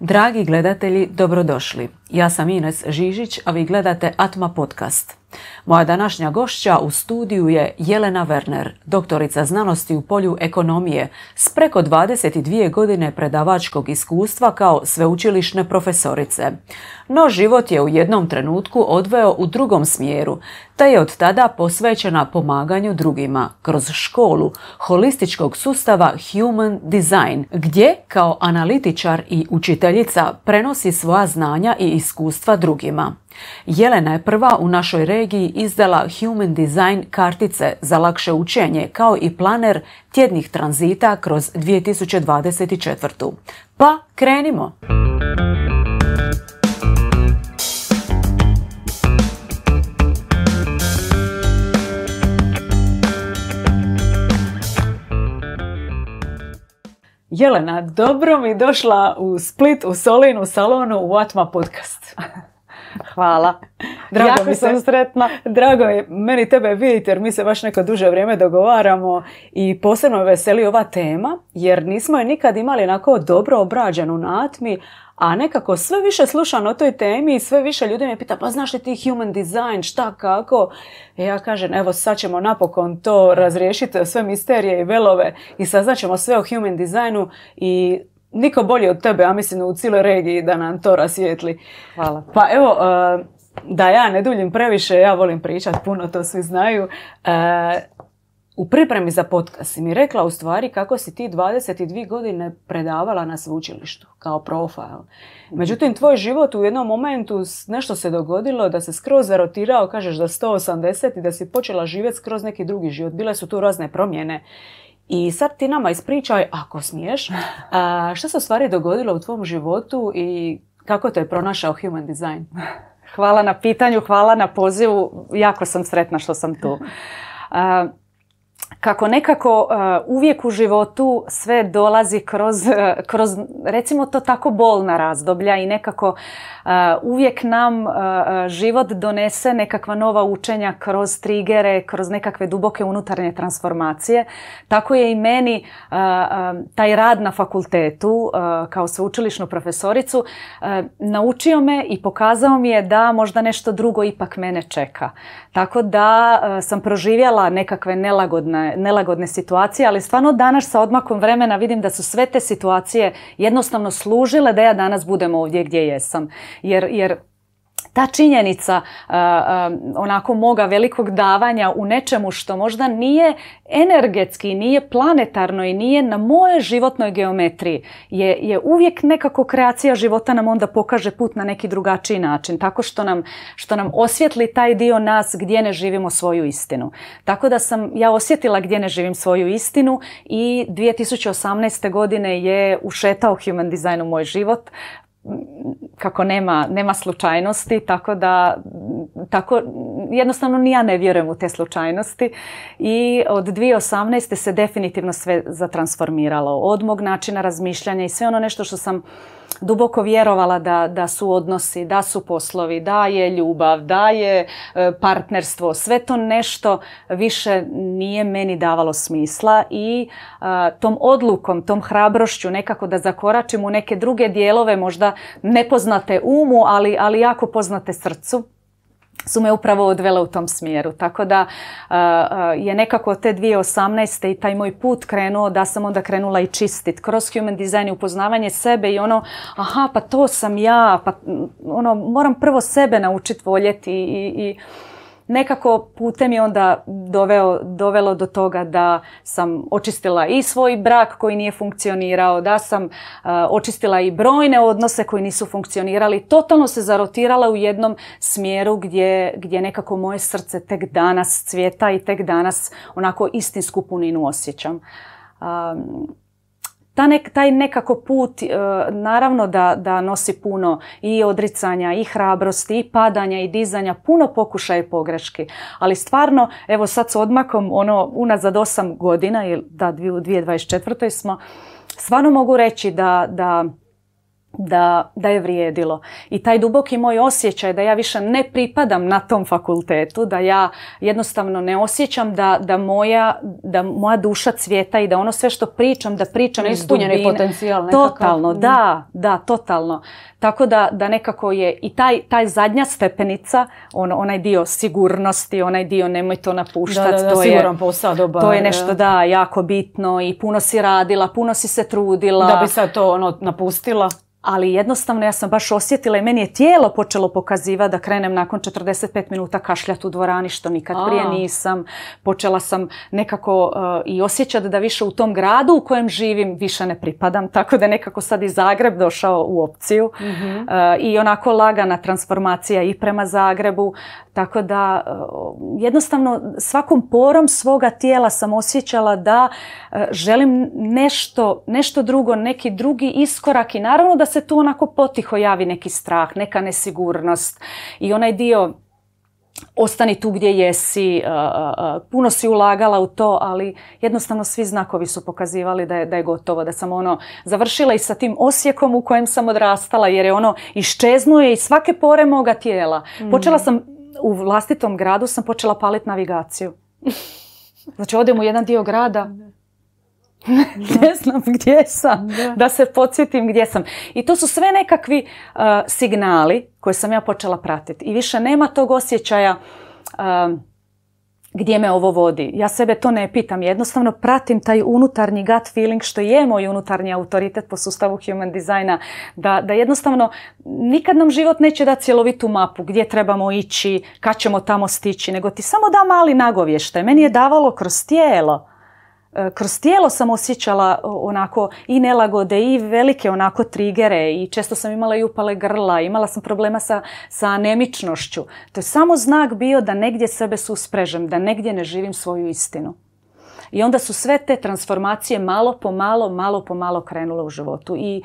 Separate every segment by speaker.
Speaker 1: Dragi gledatelji, dobrodošli. Ja sam Ines Žižić, a vi gledate Atma Podcast. Moja današnja gošća u studiju je Jelena Werner, doktorica znanosti u polju ekonomije, s preko 22 godine predavačkog iskustva kao sveučilišne profesorice. No život je u jednom trenutku odveo u drugom smjeru, te je od tada posvećena pomaganju drugima kroz školu holističkog sustava Human Design, gdje kao analitičar i učiteljica prenosi svoja znanja i iskustva drugima. Jelena je prva u našoj regiji izdala Human Design kartice za lakše učenje kao i planer tjednih tranzita kroz 2024. Pa krenimo! Jelena, dobro mi došla u Split, u Solinu, salonu, u Atma podcast. Hvala.
Speaker 2: Drago jako mi sam
Speaker 1: sretna. Drago je meni tebe vidjeti jer mi se baš neko duže vrijeme dogovaramo i posebno me veseli ova tema jer nismo je nikad imali onako dobro obrađenu na atmi, a nekako sve više slušam o toj temi i sve više ljudi me pita pa znaš li ti human design, šta, kako? E, ja kažem evo sad ćemo napokon to razriješiti sve misterije i velove i saznat ćemo sve o human designu i niko bolje od tebe, ja mislim u cijeloj regiji da nam to rasvijetli. Hvala. Pa evo, e, da ja ne duljim previše, ja volim pričati, puno, to svi znaju. E, u pripremi za podcast si mi rekla u stvari kako si ti 22 godine predavala na sveučilištu kao profil. Mhm. Međutim, tvoj život u jednom momentu nešto se dogodilo da se skroz zarotirao, kažeš da 180 i da si počela živjeti skroz neki drugi život. Bile su tu razne promjene i sad ti nama ispričaj, ako smiješ, što se u stvari dogodilo u tvom životu i kako te je pronašao Human Design? Hvala na
Speaker 2: pitanju, hvala na pozivu, jako sam sretna što sam tu kako nekako uh, uvijek u životu sve dolazi kroz, uh, kroz recimo to tako bolna razdoblja i nekako uh, uvijek nam život donese nekakva nova učenja kroz trigere, kroz nekakve duboke unutarnje transformacije. Tako je i meni um, taj rad na fakultetu kao sveučilišnu profesoricu naučio me i pokazao mi je da možda nešto drugo ipak mene čeka. Tako da sam proživjela nekakve nelagodne nelagodne, situacije, ali stvarno danas sa odmakom vremena vidim da su sve te situacije jednostavno služile da ja danas budem ovdje gdje jesam. Jer, jer ta činjenica e, e, onako moga velikog davanja u nečemu što možda nije energetski, nije planetarno i nije na moje životnoj geometriji je, uvijek nekako kreacija života nam onda pokaže put na neki drugačiji način, tako što nam, što nam osvjetli taj dio nas gdje ne živimo svoju istinu. Tako da sam ja osjetila gdje ne živim svoju istinu i 2018. godine je ušetao Human Design u moj život kako nema, nema slučajnosti, tako da tako, jednostavno ni ja ne vjerujem u te slučajnosti i od 2018. se definitivno sve zatransformiralo. Od mog načina razmišljanja i sve ono nešto što sam duboko vjerovala da, da su odnosi, da su poslovi, da je ljubav, da je e, partnerstvo. Sve to nešto više nije meni davalo smisla i e, tom odlukom, tom hrabrošću nekako da zakoračim u neke druge dijelove, možda nepoznate umu, ali, ali jako poznate srcu, su me upravo odvele u tom smjeru. Tako da je nekako te 2018. i taj moj put krenuo da sam onda krenula i čistit. Kroz human design i upoznavanje sebe i ono, aha, pa to sam ja, pa ono, moram prvo sebe naučiti voljeti i, i nekako putem je onda doveo, dovelo do toga da sam očistila i svoj brak koji nije funkcionirao, da sam eh, očistila i brojne odnose koji nisu funkcionirali. Totalno se zarotirala u jednom smjeru gdje, gdje nekako moje srce tek danas cvjeta i tek danas onako istinsku puninu osjećam ta taj nekako put e, naravno da, da nosi puno i odricanja i hrabrosti i padanja i dizanja, puno pokušaja i pogreški. Ali stvarno, evo sad s odmakom, ono unazad osam godina, ili da 2024. smo, stvarno mogu reći da, da da, da je vrijedilo. I taj duboki moj osjećaj da ja više ne pripadam na tom fakultetu, da ja jednostavno ne osjećam da, da, moja, da moja duša cvjeta i da ono sve što pričam, da pričam iz dubine. potencijal. Totalno, mm. da, da, totalno. Tako da, da nekako je i taj, taj zadnja stepenica, on, onaj dio sigurnosti, onaj dio nemoj to napuštati. to je, posao, dobar. To je nešto, da, jako bitno i puno si radila, puno si se trudila. Da bi sad to ono, napustila ali jednostavno ja sam baš osjetila i meni je tijelo počelo pokaziva da krenem nakon 45 minuta kašljati u dvorani što nikad prije nisam. Počela sam nekako eh, i osjećati da više u tom gradu u kojem živim više ne pripadam, tako da je nekako sad i Zagreb došao u opciju mhm. eh, i onako lagana transformacija i prema Zagrebu, tako da e, jednostavno svakom porom svoga tijela sam osjećala da e, želim nešto, nešto drugo, neki drugi iskorak i naravno da se tu onako potiho javi neki strah, neka nesigurnost i onaj dio ostani tu gdje jesi, e, puno si ulagala u to, ali jednostavno svi znakovi su pokazivali da je, da je gotovo, da sam ono završila i sa tim osjekom u kojem sam odrastala, jer je ono iščeznuje i iz svake pore moga tijela. Mm. Počela sam u vlastitom gradu sam počela paliti navigaciju. Znači odem u jedan dio grada, ne znam gdje sam, da. se podsjetim gdje sam. I to su sve nekakvi uh, signali koje sam ja počela pratiti. I više nema tog osjećaja... Uh, gdje me ovo vodi. Ja sebe to ne pitam, jednostavno pratim taj unutarnji gut feeling što je moj unutarnji autoritet po sustavu human designa, da, da jednostavno nikad nam život neće dati cjelovitu mapu gdje trebamo ići, kad ćemo tamo stići, nego ti samo da mali nagovještaj. Meni je davalo kroz tijelo E, kroz tijelo sam osjećala onako i nelagode i velike onako trigere i često sam imala i upale grla, imala sam problema sa, sa anemičnošću. To je samo znak bio da negdje sebe susprežem, da negdje ne živim svoju istinu. I onda su sve te transformacije malo po malo, malo po malo krenule u životu. I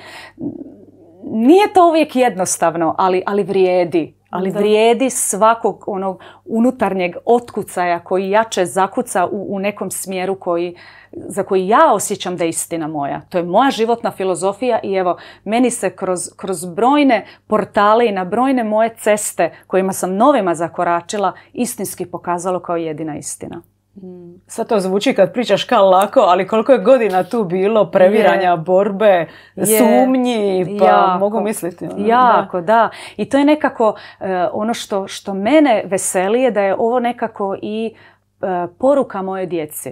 Speaker 2: nije to uvijek jednostavno, ali, ali vrijedi ali vrijedi svakog onog unutarnjeg otkucaja koji jače zakuca u, u nekom smjeru koji, za koji ja osjećam da je istina moja. To je moja životna filozofija i evo, meni se kroz, kroz brojne portale i na brojne moje ceste kojima sam novima zakoračila istinski pokazalo kao jedina istina.
Speaker 1: Mm. Sad to zvuči kad pričaš kao lako, ali koliko je godina tu bilo previranja, borbe, je, sumnji, pa mogu
Speaker 2: misliti. Ono, jako, da. I to je nekako e, ono što, što mene veseli je da je ovo nekako i e, poruka moje djeci.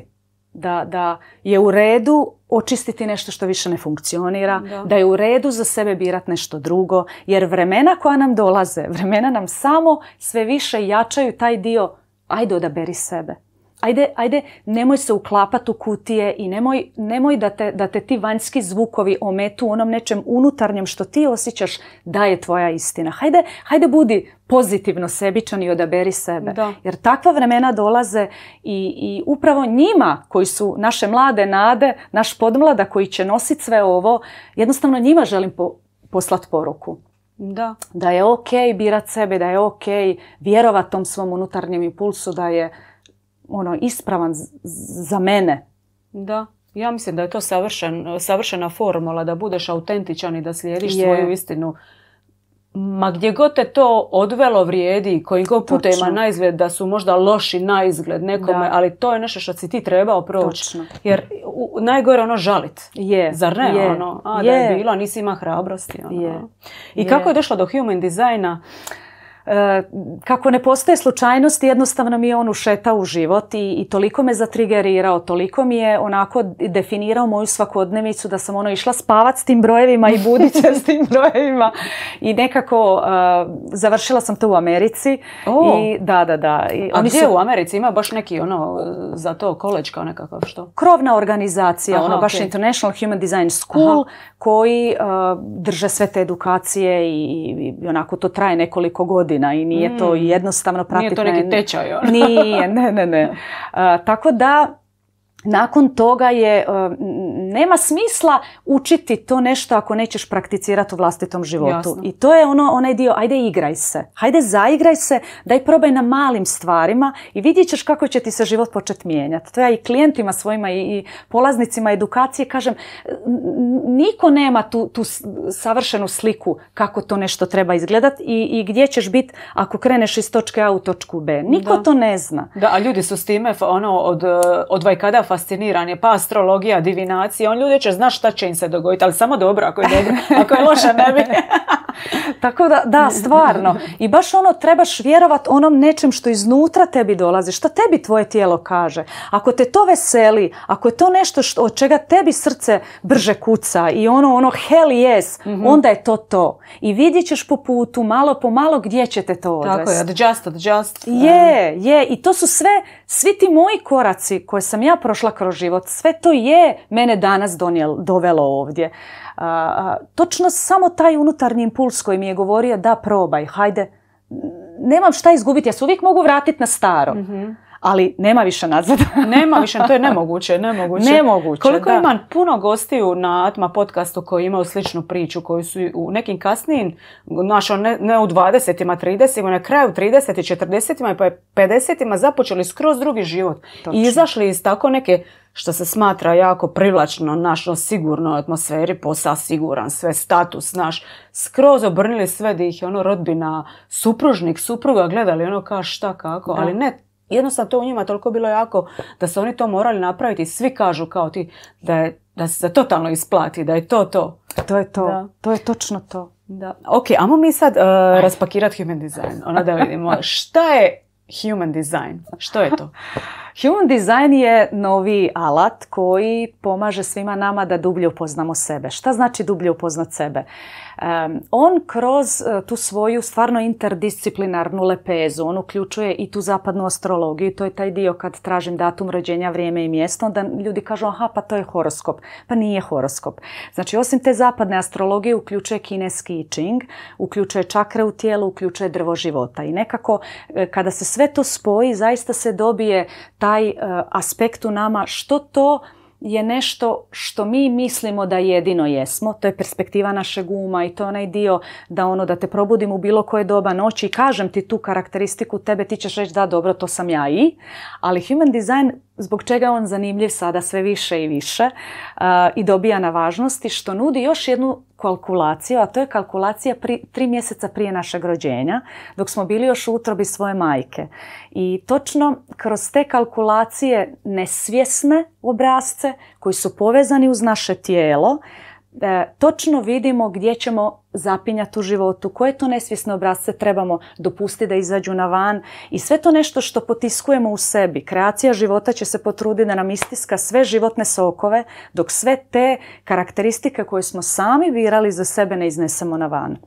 Speaker 2: Da, da je u redu očistiti nešto što više ne funkcionira, da. da je u redu za sebe birat nešto drugo, jer vremena koja nam dolaze, vremena nam samo sve više jačaju taj dio, ajde odaberi sebe. Ajde, ajde, nemoj se uklapati u kutije i nemoj, nemoj da, te, da te ti vanjski zvukovi ometu onom nečem unutarnjem što ti osjećaš da je tvoja istina. Hajde, hajde budi pozitivno sebičan i odaberi sebe. Jer takva vremena dolaze i, i upravo njima koji su naše mlade nade, naš podmlada koji će nositi sve ovo, jednostavno njima želim po, poslat poruku. Da. da je ok birat sebe, da je ok vjerovat tom svom unutarnjem impulsu, da je ono, ispravan za mene.
Speaker 1: Da. Ja mislim da je to savršen, savršena formula da budeš autentičan i da slijediš je. svoju istinu. Ma gdje god te to odvelo vrijedi, koji god ima na izgled, da su možda loši na izgled nekome, ali to je nešto što si ti trebao proći. Jer u, najgore ono žalit. Je. Zar ne? Je. Ono, a, je. da je bilo, nisi ima
Speaker 2: hrabrosti. Ono. Je. I kako je došlo do human dizajna? E, kako ne postoje slučajnosti, jednostavno mi je on ušetao u život i, i toliko me zatrigerirao, toliko mi je onako definirao moju svakodnevicu da sam ono išla spavat s tim brojevima i budit će s tim brojevima i nekako e, završila sam to u Americi. I,
Speaker 1: da, da, da. I a oni gdje u Americi? Ima baš neki ono za to koleđ kao nekakav
Speaker 2: što? Krovna organizacija, Aha, ono baš International Human Design School koji e, drže sve te edukacije i, i onako to traje nekoliko godina i nije to mm. jednostavno pratiti. Nije to neki tečaj. Nije, ne, ne, ne. tako da nakon toga je, e, nema smisla učiti to nešto ako nećeš prakticirati u vlastitom životu. I to je ono, onaj dio, ajde igraj se, hajde zaigraj se, daj probaj na malim stvarima i vidjet ćeš kako će ti se život početi mijenjati. To ja i klijentima svojima i polaznicima edukacije kažem, niko nema tu, tu savršenu sliku kako to nešto treba izgledati i, i gdje ćeš biti ako kreneš iz točke A u točku B. Niko to ne zna.
Speaker 1: Da, a ljudi su s time ono, od, e, od fasciniran je, pa astrologija, divinacija, on ljudi će znaš šta će im se dogoditi, ali samo dobro ako je dobro, ako je loše ne bi.
Speaker 2: Tako da, da, stvarno. I baš ono, trebaš vjerovat onom nečem što iznutra tebi dolazi, što tebi tvoje tijelo kaže. Ako te to veseli, ako je to nešto od čega tebi srce brže kuca i ono, ono, hell yes, mhm. onda je to to. I vidjet ćeš po putu, malo po malo, gdje će te to odvesti. Tako je, adjust, adjust. Je, je. I to su sve svi ti moji koraci koje sam ja prošla kroz život, sve to je mene danas dovelo ovdje. točno samo taj unutarnji impuls koji mi je govorio da probaj, hajde, nemam šta izgubiti, ja se uvijek mogu vratiti na staro. Mhm ali nema više nazad. nema više, to je nemoguće,
Speaker 1: nemoguće. Nemoguće, Koliko da. imam puno gostiju na Atma podcastu koji imaju sličnu priču, koji su u nekim kasnijim, znaš, ono, ne, u 20-ima, 30-ima, na kraju 30 40-ima pa je 50-ima započeli skroz drugi život. I izašli iz tako neke što se smatra jako privlačno našno sigurnoj atmosferi, posa siguran, sve status naš, skroz obrnili sve da ih je ono rodbina, supružnik, supruga gledali ono kao šta kako, ali ne jednostavno to u njima toliko bilo jako da su oni to morali napraviti svi kažu kao ti da, je, da se totalno isplati, da je to to.
Speaker 2: To je to, to je točno to. Da.
Speaker 1: Ok, ajmo mi sad uh, raspakirati human design, ona da vidimo šta
Speaker 2: je human design, što je to? Human design je novi alat koji pomaže svima nama da dublje upoznamo sebe. Šta znači dublje upoznat sebe? on kroz e, tu svoju stvarno interdisciplinarnu lepezu, on uključuje i tu zapadnu astrologiju, to je taj dio kad tražim datum rođenja, vrijeme i mjesto, onda ljudi kažu aha pa to je horoskop, pa nije horoskop. Znači osim te zapadne astrologije uključuje kineski I Ching, uključuje čakre u tijelu, uključuje drvo života i nekako e, kada se sve to spoji zaista se dobije taj e, aspekt u nama što to je nešto što mi mislimo da jedino jesmo, to je perspektiva našeg uma i to je onaj dio da ono da te probudim u bilo koje doba noći i kažem ti tu karakteristiku tebe, ti ćeš reći da dobro to sam ja i, ali human design zbog čega je on zanimljiv sada sve više i više e, i dobija na važnosti što nudi još jednu kalkulaciju, a to je kalkulacija pri, tri mjeseca prije našeg rođenja, dok smo bili još u utrobi svoje majke. I točno kroz te kalkulacije nesvjesne obrazce koji su povezani uz naše tijelo, da e, točno vidimo gdje ćemo zapinjati u životu, koje to nesvjesne obrazce trebamo dopustiti da izađu na van i sve to nešto što potiskujemo u sebi. Kreacija života će se potruditi da nam istiska sve životne sokove, dok sve te karakteristike koje smo sami virali za sebe ne iznesemo na van.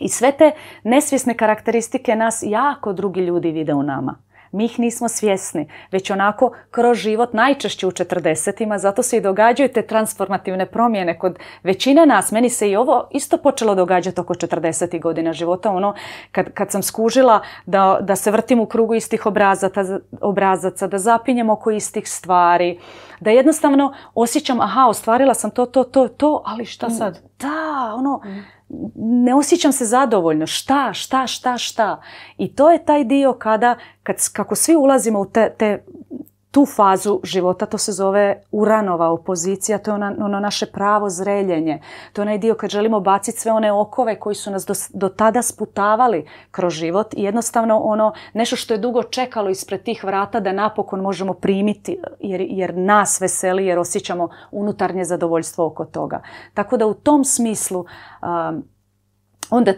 Speaker 2: I sve te nesvjesne karakteristike nas jako drugi ljudi vide u nama mi ih nismo svjesni, već onako kroz život najčešće u 40 zato se i događaju te transformativne promjene kod većine nas. Meni se i ovo isto počelo događati oko 40 godina života, ono kad, kad sam skužila da, da se vrtim u krugu istih obrazaca, da zapinjem oko istih stvari, da jednostavno osjećam aha, ostvarila sam to, to, to, to, ali šta mm. sad? Da, ono, mm ne osjećam se zadovoljno, šta, šta, šta, šta. I to je taj dio kada, kad, kako svi ulazimo u te, te tu fazu života, to se zove uranova opozicija, to je ono, naše pravo zreljenje. To je onaj dio kad želimo baciti sve one okove koji su nas do, tada sputavali kroz život i jednostavno ono nešto što je dugo čekalo ispred tih vrata da napokon možemo primiti jer, nas veseli, jer osjećamo unutarnje zadovoljstvo oko toga. Tako da u tom smislu um, onda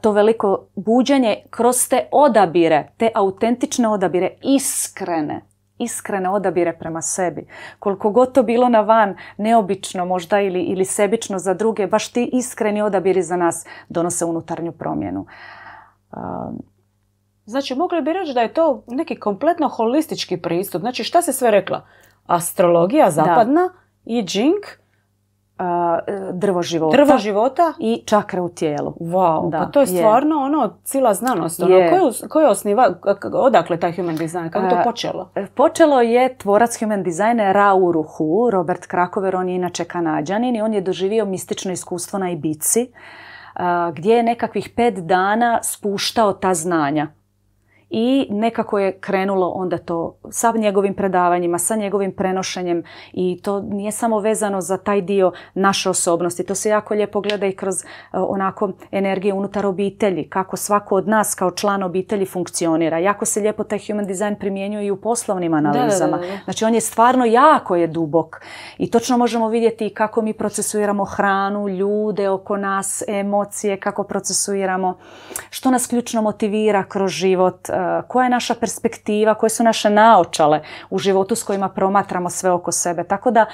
Speaker 2: to veliko buđanje kroz te odabire, te autentične odabire, iskrene, iskrene odabire prema sebi. Koliko god to bilo na van, neobično možda ili, ili sebično za druge, baš ti iskreni odabiri za nas donose unutarnju promjenu. Um, Znači,
Speaker 1: mogli bi reći da je to neki kompletno holistički pristup. Znači, šta se sve rekla? Astrologija zapadna i džink E, drvo života. Drvo života?
Speaker 2: I čakra u tijelu. Wow, pa to je stvarno
Speaker 1: ono cijela znanost. Ono, je. je osniva, odakle taj human design? Kako to e,
Speaker 2: počelo? E, počelo je tvorac human dizajna Rauru Hu, Robert Krakover, on je inače kanadjanin i on je doživio mistično iskustvo na Ibici gdje je nekakvih pet dana spuštao ta znanja i nekako je krenulo onda to sa njegovim predavanjima, sa njegovim prenošenjem i to nije samo vezano za taj dio naše osobnosti. To se jako lijepo gleda i kroz e, onako energije unutar obitelji, kako svako od nas kao član obitelji funkcionira. Jako se lijepo taj human design primjenjuje i u poslovnim analizama. Znači on je stvarno jako je dubok i točno možemo vidjeti kako mi procesuiramo hranu, ljude oko nas, emocije, kako procesuiramo, što nas ključno motivira kroz život, e, Eh, koja je naša perspektiva, koje su naše naočale u životu s kojima promatramo sve oko sebe. Tako da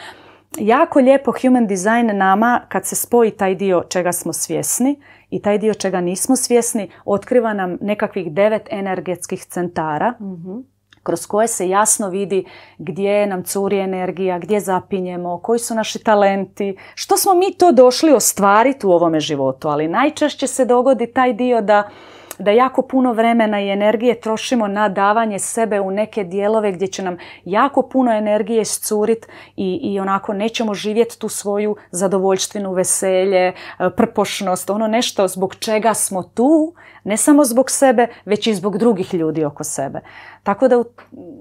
Speaker 2: jako lijepo human design nama kad se spoji taj dio čega smo svjesni i taj dio čega nismo svjesni otkriva nam nekakvih devet energetskih centara mhm. kroz koje se jasno vidi gdje nam curi energija, gdje zapinjemo, koji su naši talenti, što smo mi to došli ostvariti u ovome životu, ali najčešće se dogodi taj dio da da jako puno vremena i energije trošimo na davanje sebe u neke dijelove gdje će nam jako puno energije scurit i, i onako nećemo živjeti tu svoju zadovoljštvinu, veselje, e, prpošnost, ono nešto zbog čega smo tu, ne samo zbog sebe, već i zbog drugih ljudi oko sebe. Tako da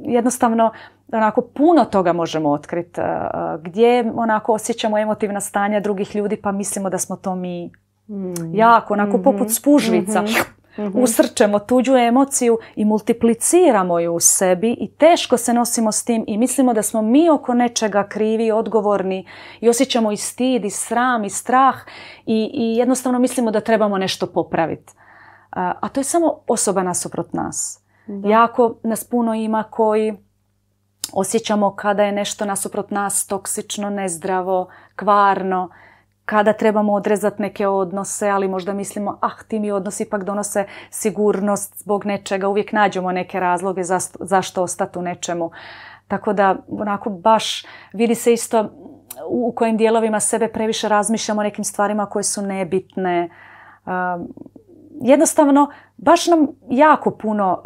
Speaker 2: jednostavno onako puno toga možemo otkriti e, e, gdje onako osjećamo emotivna stanja drugih ljudi pa mislimo da smo to mi. Mm. Jako, onako mm poput mhm. spužvica. Mhm. Mhm. Usrčemo tuđu emociju i multipliciramo ju u sebi i teško se nosimo s tim i mislimo da smo mi oko nečega krivi, odgovorni i osjećamo i stid i sram i strah i, i jednostavno mislimo da trebamo nešto popraviti. A, to je samo osoba nasuprot nas. Jako nas puno ima koji osjećamo kada je nešto nasuprot nas toksično, nezdravo, kvarno kada trebamo odrezati neke odnose, ali možda mislimo, ah, ti mi odnosi ipak donose sigurnost zbog nečega, uvijek nađemo neke razloge za, zašto ostati u nečemu. Tako da, onako, baš vidi se isto u kojim dijelovima sebe previše razmišljamo o nekim stvarima koje su nebitne. jednostavno, baš nam jako puno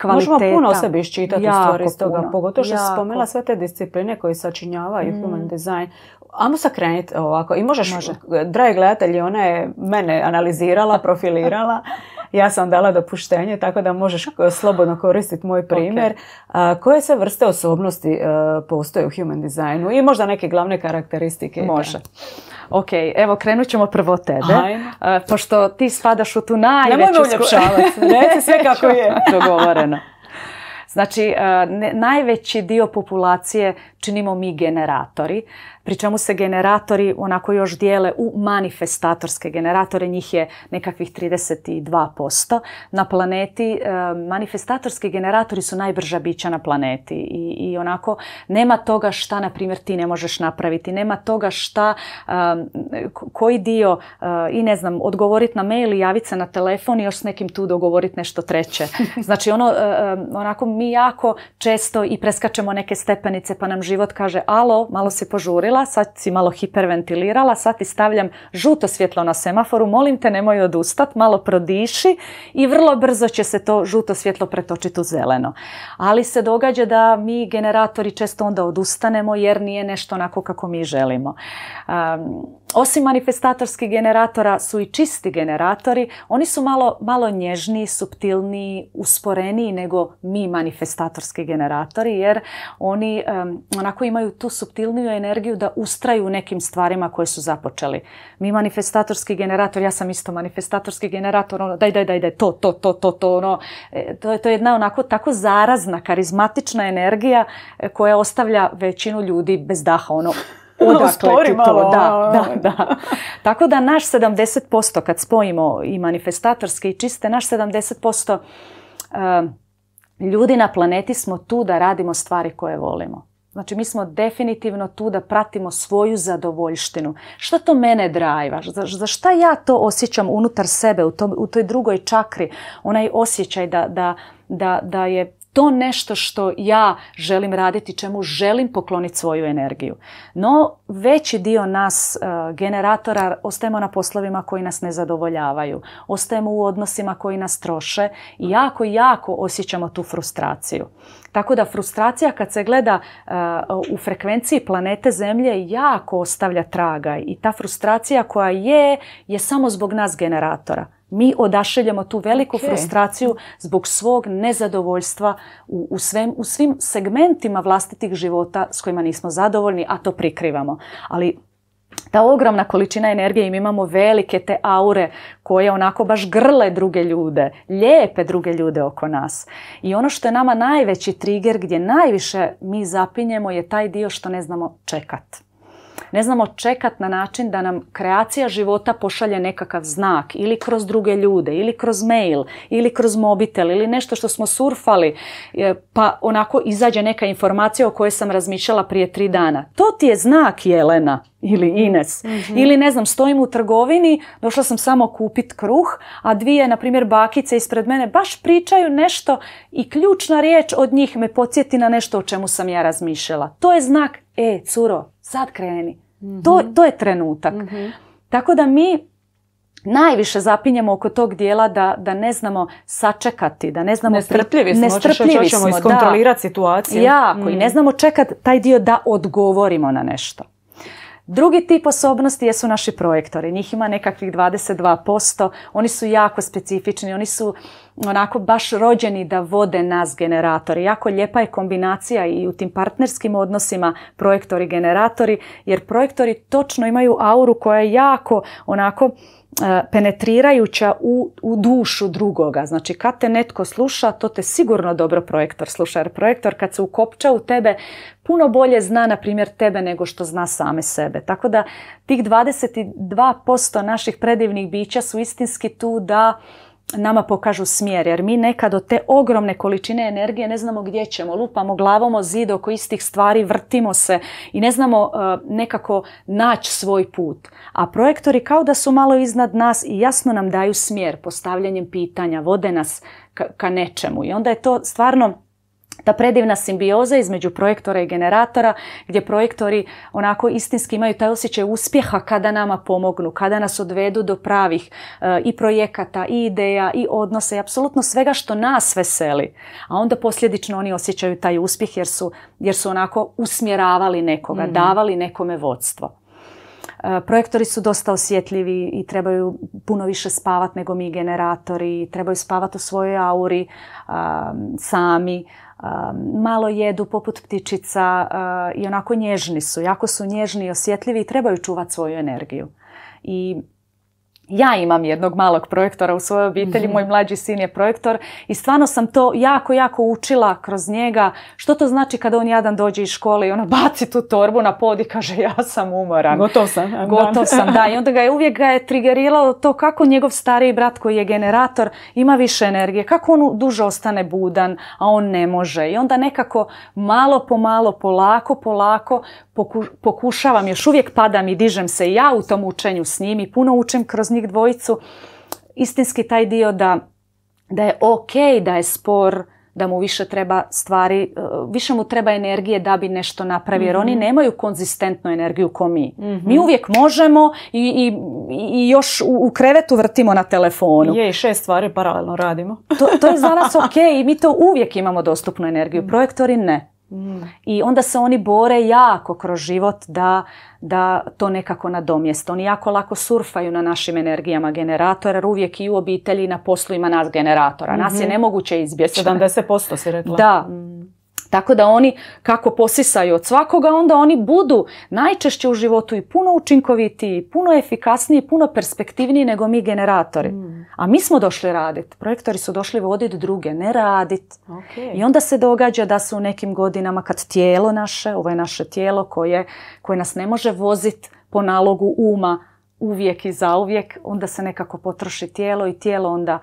Speaker 2: kvaliteta. Možemo puno o sebi iščitati stvari iz toga, pogotovo što spomenula sve te discipline
Speaker 1: koje sačinjavaju mm. human design. Amo krenit ovako. I možeš, Može. dragi gledatelji, ona je mene analizirala, profilirala. Ja sam dala dopuštenje, tako da možeš slobodno koristiti moj primjer. Koje se vrste osobnosti e, postoje u human designu i možda neke glavne karakteristike? Može. Ok, evo krenut ćemo prvo tebe.
Speaker 2: E, pošto ti spadaš u tu najveću... Nemoj me uljepšavati, sve kako je. Dogovoreno. Znači, e, najveći dio populacije činimo mi generatori pri čemu se generatori onako još dijele u manifestatorske generatore, njih je nekakvih 32%. Na planeti e, manifestatorski generatori su najbrža bića na planeti i, i onako nema toga šta, na primjer, ti ne možeš napraviti, nema toga šta, koji dio, e, i ne znam, odgovoriti na mail i javiti se na telefon i još s nekim tu dogovoriti nešto treće. Znači, ono, e, onako mi jako često i preskačemo neke stepenice pa nam život kaže, alo, malo si požurila, sad si malo hiperventilirala, sad ti stavljam žuto svjetlo na semaforu, molim te nemoj odustat, malo prodiši i vrlo brzo će se to žuto svjetlo pretočiti u zeleno. Ali se događa da mi generatori često onda odustanemo jer nije nešto onako kako mi želimo. Osim manifestatorskih generatora su i čisti generatori. Oni su malo, malo nježniji, subtilniji, usporeniji nego mi manifestatorski generatori jer oni onako imaju tu subtilniju energiju da ustraju u nekim stvarima koje su započeli. Mi manifestatorski generator, ja sam isto manifestatorski generator, ono daj, daj, daj, daj, to, to, to, to, to, ono, e, to je, to je jedna onako tako zarazna, karizmatična energija e, koja ostavlja većinu ljudi bez daha, ono, odakle ti to. Da, da, da. Tako da naš 70%, kad spojimo i manifestatorske i čiste, naš 70% eh, ljudi na planeti smo tu da radimo stvari koje volimo. Znači, mi smo definitivno tu da pratimo svoju zadovoljštinu. Šta to mene drajva? Za, za šta ja to osjećam unutar sebe, u, tom, u toj drugoj čakri? Onaj osjećaj da, da, da, da je to nešto što ja želim raditi, čemu želim pokloniti svoju energiju. No, veći dio nas e, generatora ostajemo na poslovima koji nas ne zadovoljavaju, ostajemo u odnosima koji nas troše i jako, jako osjećamo tu frustraciju. Tako da frustracija kad se gleda e, u frekvenciji planete Zemlje jako ostavlja traga i ta frustracija koja je, je samo zbog nas generatora. Mi odašeljamo tu veliku frustraciju zbog svog nezadovoljstva u, u, svem, u svim segmentima vlastitih života s kojima nismo zadovoljni, a to prikrivamo. Ali ta ogromna količina energije i mi imamo velike te aure koje onako baš grle druge ljude, lijepe druge ljude oko nas. I ono što je nama najveći trigger gdje najviše mi zapinjemo je taj dio što ne znamo čekat ne znamo čekat na način da nam kreacija života pošalje nekakav znak ili kroz druge ljude ili kroz mail ili kroz mobitel ili nešto što smo surfali e, pa onako izađe neka informacija o kojoj sam razmišljala prije tri dana. To ti je znak Jelena ili Ines. Mhm. Ili ne znam, stojim u trgovini, došla sam samo kupit kruh, a dvije, na primjer, bakice ispred mene baš pričaju nešto i ključna riječ od njih me podsjeti na nešto o čemu sam ja razmišljala. To je znak, e, curo, sad kreni. Mhm. To, to je trenutak. Mhm. Tako da mi najviše zapinjemo oko tog dijela da, da ne znamo sačekati, da ne znamo... Nestrpljivi smo, nestrpljivi situaciju. Jako, mm. ne znamo čekati taj dio da odgovorimo na nešto. Drugi tip osobnosti jesu naši projektori. Njih ima nekakvih 22%. Oni su jako specifični. Oni su onako baš rođeni da vode nas generatori. Jako lijepa je kombinacija i u tim partnerskim odnosima projektori generatori jer projektori točno imaju auru koja je jako onako E, penetrirajuća u, u dušu drugoga. Znači kad te netko sluša, to te sigurno dobro projektor sluša. Jer projektor kad se ukopča u tebe, puno bolje zna, na primjer, tebe nego što zna same sebe. Tako da tih 22% naših predivnih bića su istinski tu da nama pokažu smjer, jer mi nekad od te ogromne količine energije ne znamo gdje ćemo, lupamo glavom o zid oko istih stvari, vrtimo se i ne znamo e, nekako naći svoj put. A projektori kao da su malo iznad nas i jasno nam daju smjer postavljanjem pitanja, vode nas ka, ka nečemu i onda je to stvarno ta predivna simbioza između projektora i generatora gdje projektori onako istinski imaju taj osjećaj uspjeha kada nama pomognu, kada nas odvedu do pravih eh, i projekata i ideja i odnosa i apsolutno svega što nas veseli. A onda posljedično oni osjećaju taj uspjeh jer su, jer su onako usmjeravali nekoga, mhm. davali nekome vodstvo. Eh, projektori su dosta osjetljivi i trebaju puno više spavat nego mi generatori, trebaju spavati u svojoj auri eh, sami, malo jedu poput ptičica i onako nježni su, jako su nježni i osjetljivi i trebaju čuvati svoju energiju. I ja imam jednog malog projektora u svojoj obitelji, mhm. moj mlađi sin je projektor i stvarno sam to jako, jako učila kroz njega. Što to znači kada on jadan dođe iz škole i ono baci tu torbu na pod i kaže ja sam umoran. Gotov sam. Gotov sam, da. I onda ga je uvijek ga je trigeriralo to kako njegov stariji brat koji je generator ima više energije, kako on duže ostane budan, a on ne može. I onda nekako malo po malo, polako, polako pokušavam, još uvijek padam i dižem se i ja u tom učenju s njim i puno učim kroz njih dvojicu istinski taj dio da, da je ok da je spor, da mu više treba stvari, e, više mu treba energije da bi nešto napravio, jer oni mhm. nemaju konzistentnu energiju ko mi.
Speaker 1: Mhm. Mi uvijek
Speaker 2: možemo i, još u, krevetu vrtimo na telefonu. Je, i šest stvari paralelno radimo. To, to je za nas ok i mi to uvijek imamo dostupnu energiju, mhm. projektori ne. I onda se oni bore jako kroz život da, da to nekako nadomjeste. Oni jako lako surfaju na našim energijama generatora, jer uvijek i u obitelji na poslu ima nas generatora. Nas je mhm. nemoguće izbjeći. 70% si rekla. Da. Mhm. Tako da oni kako posisaju od svakoga, onda oni budu najčešće u životu i puno učinkovitiji, puno efikasniji, puno perspektivniji nego mi generatori. Hmm. A mi smo došli raditi. Projektori su došli voditi druge, ne raditi. I onda se događa da se u nekim godinama kad tijelo naše, ovo je naše tijelo koje, koje nas ne može voziti po nalogu uma uvijek i zauvijek, onda se nekako potroši tijelo i tijelo onda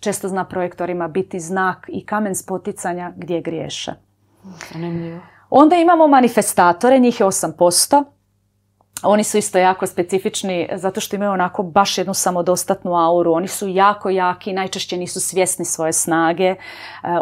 Speaker 2: često zna projektorima biti znak i kamen spoticanja gdje griješe. Onda imamo manifestatore, njih je 8% oni su isto jako specifični zato što imaju onako baš jednu samodostatnu auru. Oni su jako jaki, najčešće nisu svjesni svoje snage. E,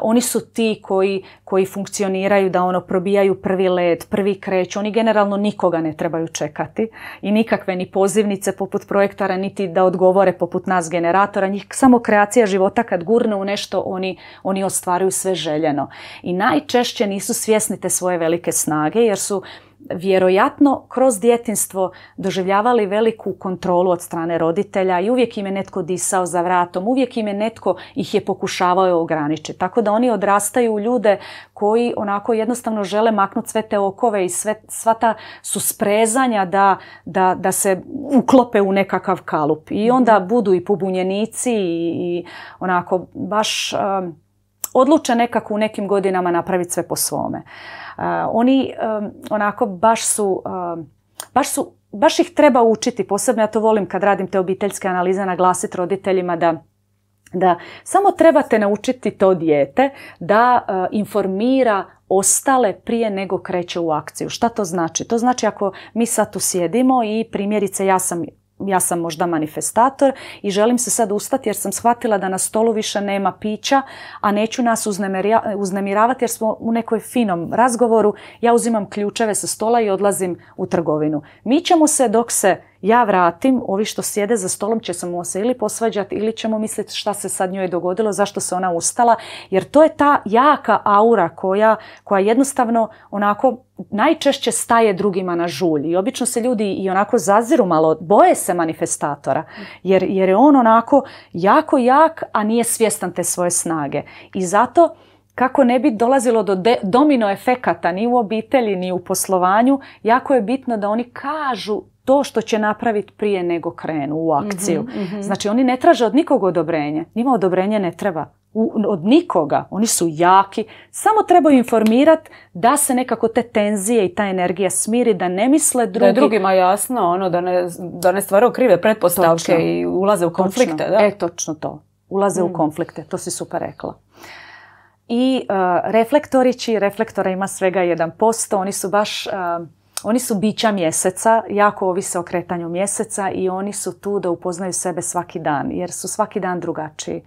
Speaker 2: oni su ti koji, koji funkcioniraju da ono probijaju prvi led, prvi kreć. Oni generalno nikoga ne trebaju čekati i nikakve ni pozivnice poput projektora niti da odgovore poput nas generatora. Njih samo kreacija života kad gurne u nešto oni, oni ostvaruju sve željeno. I najčešće nisu svjesni te svoje velike snage jer su vjerojatno kroz djetinstvo doživljavali veliku kontrolu od strane roditelja i uvijek im je netko disao za vratom, uvijek im je netko ih je pokušavao ograničiti. Tako da oni odrastaju u ljude koji onako jednostavno žele maknuti sve te okove i sve, sva ta susprezanja da, da, da se uklope u nekakav kalup. I onda budu i pobunjenici i, onako baš um, odluče nekako u nekim godinama napraviti sve po svome oni onako baš su, baš su, baš ih treba učiti, posebno ja to volim kad radim te obiteljske analize, naglasiti roditeljima da da samo trebate naučiti to dijete da e, informira ostale prije nego kreće u akciju. Šta to znači? To znači ako mi sad tu sjedimo i primjerice ja sam ja sam možda manifestator i želim se sad ustati jer sam shvatila da na stolu više nema pića, a neću nas uznemiravati jer smo u nekoj finom razgovoru, ja uzimam ključeve sa stola i odlazim u trgovinu. Mi ćemo se dok se ja vratim, ovi što sjede za stolom će se mu ili posvađati ili ćemo misliti šta se sad njoj dogodilo, zašto se ona ustala, jer to je ta jaka aura koja, koja jednostavno onako najčešće staje drugima na žulj i obično se ljudi i onako zaziru malo, boje se manifestatora jer, jer je on onako jako jak, a nije svjestan te svoje snage i zato kako ne bi dolazilo do domino efekata ni u obitelji ni u poslovanju, jako je bitno da oni kažu to što će napraviti prije nego krenu u akciju. Mhm, mhm. Znači oni ne traže od nikog odobrenje. Njima odobrenje ne treba. od nikoga. Oni su jaki. Samo trebaju informirati da se nekako te tenzije i ta energija smiri, da ne misle Da je drugima
Speaker 1: jasno, ono, da ne, da ne stvaraju krive pretpostavke i
Speaker 2: ulaze u konflikte. Da? E, točno to. Ulaze u mhm. konflikte. To si super rekla. I uh, reflektorići, reflektora ima svega jedan posto. Oni su baš... E, oni su bića mjeseca, jako ovise o kretanju mjeseca i oni su tu da upoznaju sebe svaki dan, jer su svaki dan drugačiji.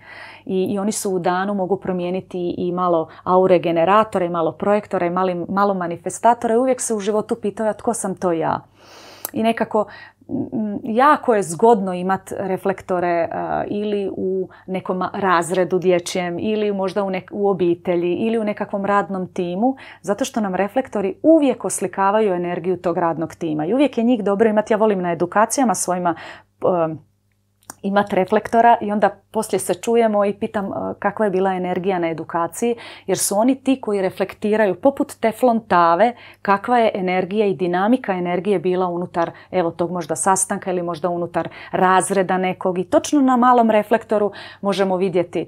Speaker 2: I, i oni su u danu mogu promijeniti i malo aure generatora, i malo projektore, i malo, malo manifestatore. Uvijek se u životu pitaju tko sam to ja. I nekako jako je zgodno imati reflektore e, ili u nekom razredu dječjem ili možda u, u obitelji ili u nekakvom radnom timu zato što nam reflektori uvijek oslikavaju energiju tog radnog tima i uvijek je njih dobro imati ja volim na edukacijama svojima e, Imat reflektora i onda poslije se čujemo i pitam e, kakva je bila energija na edukaciji, jer su oni ti koji reflektiraju, poput teflon tave, kakva je energija i dinamika energije bila unutar, evo tog možda sastanka ili možda unutar razreda nekog i točno na malom reflektoru možemo vidjeti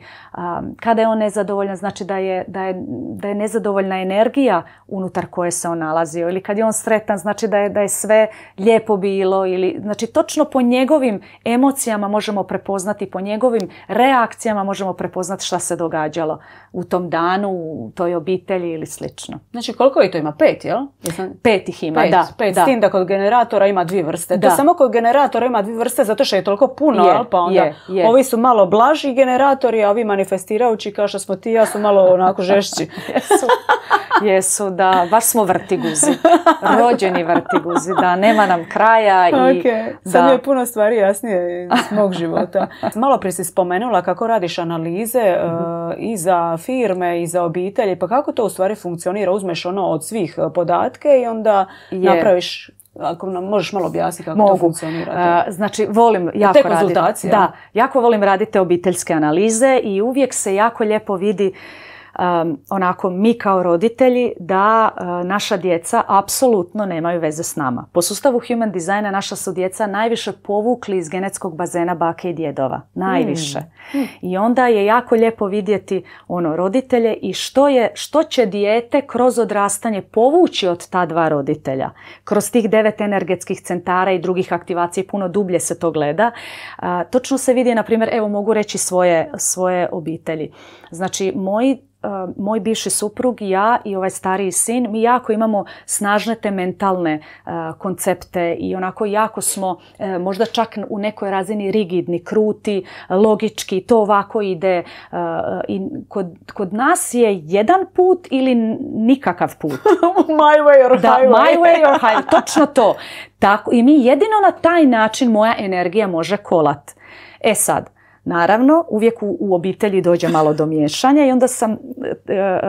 Speaker 2: kada je on nezadovoljan, znači da je, da, je, da je nezadovoljna energija unutar koje se on nalazio ili kad je on sretan, znači da je, da je sve lijepo bilo ili, znači točno po njegovim emocijama možemo možemo prepoznati po njegovim reakcijama, možemo prepoznati šta se događalo u tom danu, u toj obitelji ili slično. Znači koliko je to ima? Pet, jel? Pet ih ima, da. Pet, da. s tim da
Speaker 1: kod generatora ima dvije vrste. Da. samo kod generatora ima dvije vrste zato što je toliko puno, pa onda ovi su malo blaži generatori, a ovi manifestirajući kao što smo ti ja su malo onako žešći.
Speaker 2: Jesu, da, baš smo vrtiguzi. Rođeni vrtiguzi, da, nema nam kraja. I, Sad da. je
Speaker 1: puno stvari jasnije iz mog života. Malo prije si spomenula kako radiš analize e, i za firme i za obitelji. Pa kako to u stvari funkcionira? Uzmeš ono od svih e, podatke i onda je.
Speaker 2: napraviš ako nam možeš malo objasniti kako Mogu. to funkcionira. To. E, znači, volim jako da, jako volim raditi obiteljske analize i uvijek se jako lijepo vidi um, onako mi kao roditelji da e, naša djeca apsolutno nemaju veze s nama. Po sustavu human designa naša su djeca najviše povukli iz genetskog bazena bake i djedova. Najviše. Hmm. I onda je jako lijepo vidjeti ono roditelje i što, je, što će dijete kroz odrastanje povući od ta dva roditelja. Kroz tih devet energetskih centara i drugih aktivacija puno dublje se to gleda. točno se vidi, na primjer, evo mogu reći svoje, svoje obitelji. Znači, moji E, moj bivši suprug, ja i ovaj stariji sin, mi jako imamo snažne te mentalne e, koncepte i onako jako smo e, možda čak u nekoj razini rigidni, kruti, logički, to ovako ide. I kod, nas je jedan put ili nikakav put. my way or da, my way or točno to. I mi jedino na taj način moja energija može kolat. E sad, Naravno, uvijek u, obitelji dođe malo do miješanja i onda sam e, e,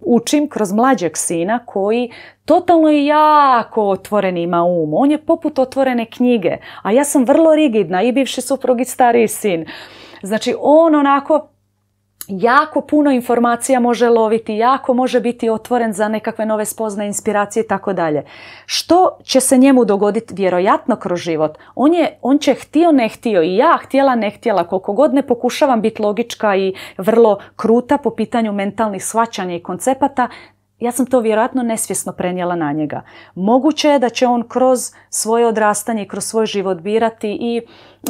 Speaker 2: učim kroz mlađeg sina koji totalno je jako otvoren ima um. On je poput otvorene knjige, a ja sam vrlo rigidna i bivši suprug i stariji sin. Znači, on onako jako puno informacija može loviti, jako može biti otvoren za nekakve nove spoznaje, inspiracije i tako dalje. Što će se njemu dogoditi vjerojatno kroz život? On, je, on će htio ne htio i ja htjela ne htjela koliko god ne pokušavam biti logička i vrlo kruta po pitanju mentalnih svačanja i koncepata, ja sam to vjerojatno nesvjesno prenijela na njega. Moguće je da će on kroz svoje odrastanje i kroz svoj život birati i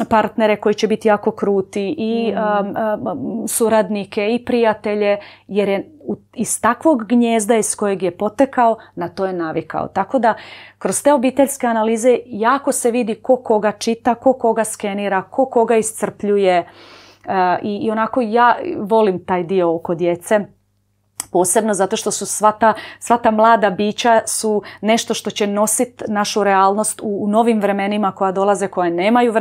Speaker 2: partnere koji će biti jako kruti i mm. suradnike i prijatelje jer je iz takvog gnjezda iz kojeg je potekao na to je navikao. Tako da kroz te obiteljske analize jako se vidi ko koga čita, ko koga skenira, ko koga iscrpljuje i, i onako ja volim taj dio oko djece posebno zato što su sva ta, mlada bića su nešto što će nositi našu realnost u, novim vremenima koja dolaze koja nemaju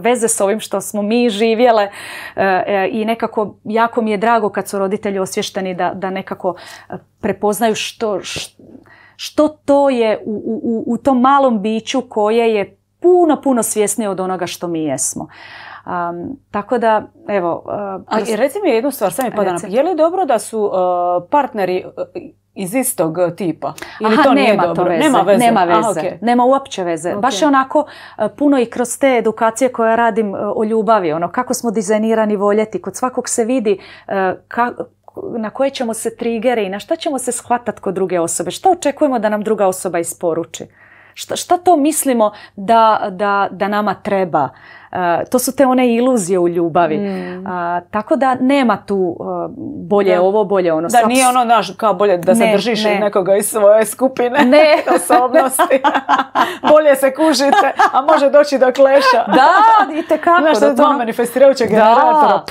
Speaker 2: veze s ovim što smo mi živjele e, e, i nekako jako mi je drago kad su roditelji osvješteni da, nekako e, prepoznaju što, to je u, u tom malom biću koje je puno puno svjesnije od onoga što mi jesmo Um, tako da, evo, uh, ali reci mi
Speaker 1: jednu stvar, sam mi pada Je
Speaker 2: li dobro da su
Speaker 1: e, partneri e, iz istog tipa? Ili Aha, to nema nije to dobro? Veze. Nema veze. Nema veze. Aha, okay.
Speaker 2: Nema uopće veze. Baš je onako puno i kroz te edukacije koje radim o ljubavi, ono kako smo dizajnirani voljeti, kod svakog se vidi na koje ćemo se trigere i na šta ćemo se shvatati kod druge osobe, Što očekujemo da nam druga osoba isporuči. Šta, šta to mislimo da, da, da nama treba? to su te one iluzije u ljubavi. Mm. A, tako da nema tu e, bolje ovo, bolje ono. Da, nije ono
Speaker 1: naš, kao bolje da se držiš ne. nekoga iz svoje skupine ne. osobnosti. bolje se kužite, a može doći do kleša. Da, i tekako. Znaš, da, ono- generatora.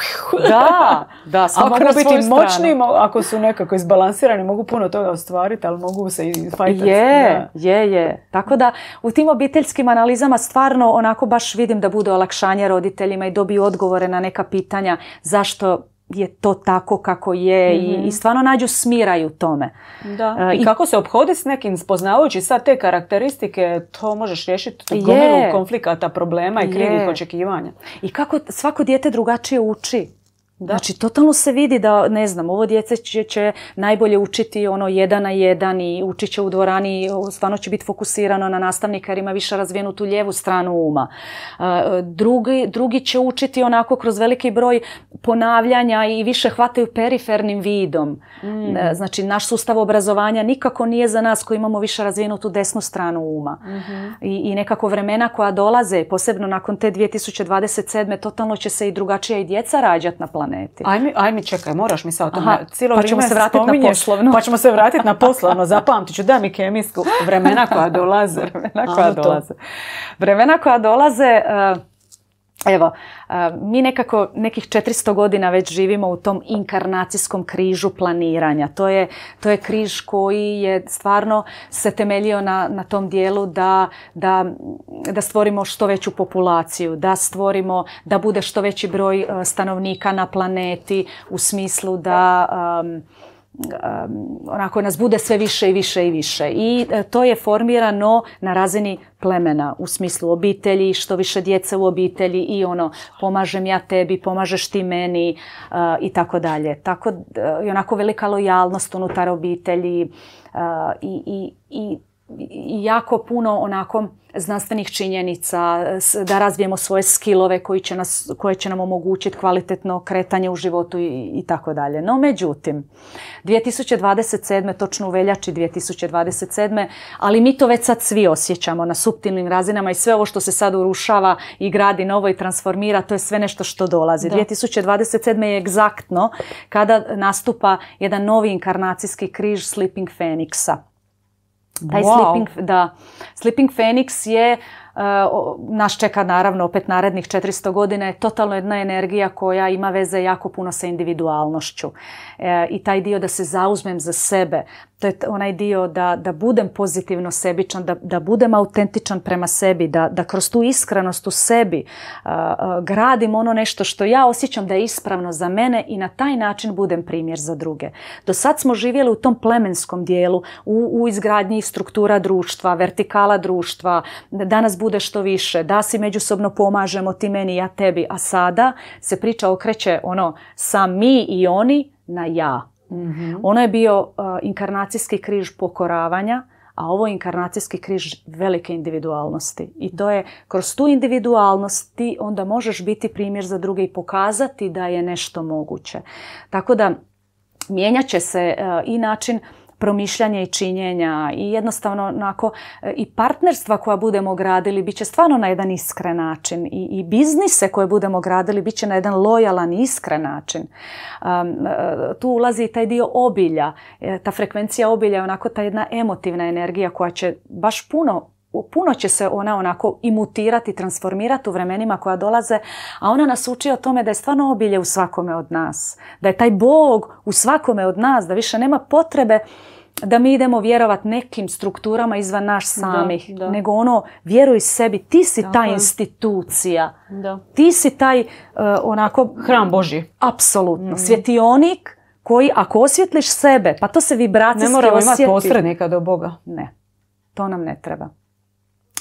Speaker 1: Da, da, da a mogu biti moćni, ako su nekako izbalansirani, mogu puno toga ostvariti, ali mogu se i fajtati. Je,
Speaker 2: je, je. Tako da u tim obiteljskim analizama stvarno onako baš vidim da budu olakšanja roditeljima i dobiju odgovore na neka pitanja zašto je to tako kako je i, mhm. i stvarno nađu smiraju tome.
Speaker 1: Da. E, I, I kako
Speaker 2: se obhodi s nekim spoznavajući sad te karakteristike, to možeš riješiti gomilu konflikata, problema i krivih očekivanja. I kako svako dijete drugačije uči. Da. Znači, totalno se vidi da, ne znam, ovo djece će, će najbolje učiti ono jedan na jedan i učit će u dvorani, stvarno će biti fokusirano na nastavnika jer ima više razvijenu tu lijevu stranu uma. Drugi, drugi će učiti onako kroz veliki broj ponavljanja i više hvataju perifernim vidom. Mhm. E, znači, naš sustav obrazovanja nikako nije za nas koji imamo više razvijenu tu desnu stranu uma. Mhm. I, I nekako vremena koja dolaze, posebno nakon te 2027. totalno će se i drugačija i djeca rađati na planu planeti.
Speaker 1: Ajme, ajme čekaj, moraš mi sad o tome. Cijelo pa, pa ćemo se vratiti na poslovno. Pa ćemo se vratiti na poslovno, zapamtit ću. Da mi kemijsku. Vremena koja
Speaker 2: dolaze. Vremena koja dolaze. Vremena koja dolaze... Uh, Evo, mi nekako nekih 400 godina već živimo u tom inkarnacijskom križu planiranja. To je, to je križ koji je stvarno se temeljio na, na tom dijelu da, da, da stvorimo što veću populaciju, da stvorimo, da bude što veći broj stanovnika na planeti u smislu da... Um, onako nas bude sve više i više i više. I e, to je formirano na razini plemena u smislu obitelji, što više djece u obitelji i ono pomažem ja tebi, pomažeš ti meni e, i tako dalje. Tako e, i onako velika lojalnost unutar obitelji i, i jako puno onako znanstvenih činjenica, da razvijemo svoje skillove koji će nas, koje će nam omogućiti kvalitetno kretanje u životu i tako dalje. No međutim, 2027. točno u veljači 2027. ali mi to već sad svi osjećamo na suptilnim razinama i sve ovo što se sad urušava i gradi novo i transformira, to je sve nešto što dolazi. Da. 2027. je egzaktno kada nastupa jedan novi inkarnacijski križ Sleeping Phoenixa. Taj wow. sleeping, da, Phoenix je, e, naš čeka naravno opet narednih 400 godina, je totalno jedna energija koja ima veze jako puno sa individualnošću. E, I taj dio da se zauzmem za sebe, to je onaj dio da, da budem pozitivno sebičan, da, da budem autentičan prema sebi, da, da kroz tu iskrenost u sebi gradim ono nešto što ja osjećam da je ispravno za mene i na taj način budem primjer za druge. Do sad smo živjeli u tom plemenskom dijelu, u, u izgradnji struktura društva, vertikala društva, danas bude što više, da si međusobno pomažemo ti meni, ja tebi, a sada se priča okreće ono sa mi i oni na ja. Ono je bio inkarnacijski križ pokoravanja, a ovo je inkarnacijski križ velike individualnosti. I to je, kroz tu individualnost ti onda možeš biti primjer za druge i pokazati da je nešto moguće. Tako da mijenjat će se i način promišljanja i činjenja i jednostavno onako e, i partnerstva koja budemo gradili bit će stvarno na jedan iskren način i, i biznise koje budemo gradili bit će na jedan lojalan iskren način. E, tu ulazi i taj dio obilja, e, ta frekvencija obilja je onako ta jedna emotivna energija koja će baš puno puno će se ona onako imutirati, transformirati u vremenima koja dolaze, a ona nas uči o tome da je stvarno obilje u svakome od nas, da je taj Bog u svakome od nas, da više nema potrebe da mi idemo vjerovat nekim strukturama izvan naš samih, nego ono vjeruj sebi, ti si ta institucija, ti si taj e, onako... Hram Boži. Apsolutno, mm. svjetionik koji ako osvjetliš sebe, pa to se vibracijski osjeti. Ne moramo imati posrednika do Boga. Ne, to nam ne treba.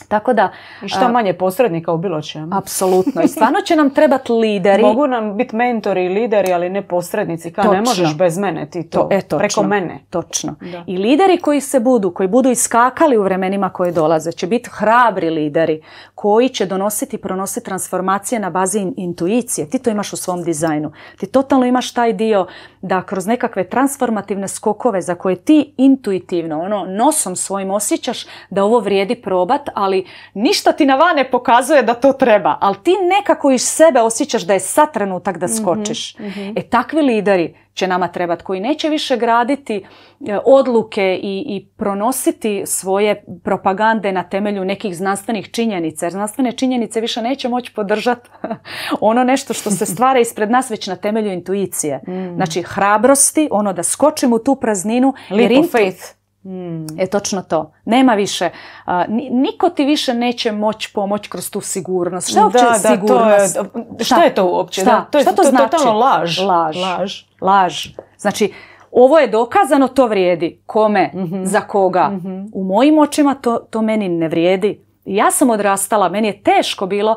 Speaker 2: Tako da... I što manje posrednika u bilo čemu. Apsolutno. I stvarno će nam
Speaker 1: trebati lideri. Mogu nam biti mentori i lideri, ali ne posrednici. Kao ne možeš bez mene ti to. to e, točno. Preko mene. Točno. I
Speaker 2: lideri koji se budu, koji budu iskakali u vremenima koje dolaze, će biti hrabri lideri koji će donositi i pronositi transformacije na bazi intuicije. Ti to imaš u svom dizajnu. Ti totalno imaš taj dio da kroz nekakve transformativne skokove za koje ti intuitivno, ono, nosom svojim osjećaš da ovo vrijedi probat, a ali ništa ti na vane pokazuje da to treba. Ali ti nekako iz sebe osjećaš da je sad trenutak da mhm, skočiš. Mhm. E takvi lideri će nama trebati koji neće više graditi e, odluke i, i pronositi svoje propagande na temelju nekih znanstvenih činjenica. Jer znanstvene činjenice više neće moći podržati ono nešto što se stvara ispred nas već na temelju intuicije. Mhm. Znači hrabrosti, ono da skočimo u tu prazninu. Leap faith. Mm. E točno to. Nema više. A, niko ti više neće moći pomoći kroz tu sigurnost. Šta uopće da, da, To je, je to uopće? Šta, to, je, to, znači? laž. Laž. laž. laž. Znači, ovo je dokazano, to vrijedi. Kome? Mhm. Za koga? Mhm. U mojim očima to, to meni ne vrijedi. Ja sam odrastala, meni je teško bilo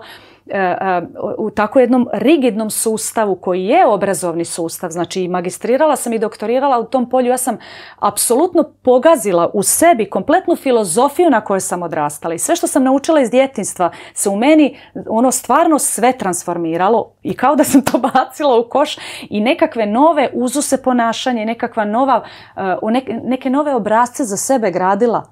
Speaker 2: E, e, u tako jednom rigidnom sustavu koji je obrazovni sustav, znači i magistrirala sam i doktorirala u tom polju, ja sam apsolutno pogazila u sebi kompletnu filozofiju na kojoj sam odrastala i sve što sam naučila iz djetinstva se u meni ono stvarno sve transformiralo i kao da sam to bacila u koš i nekakve nove uzuse ponašanje, nekakva nova, e, neke nove obrazce za sebe gradila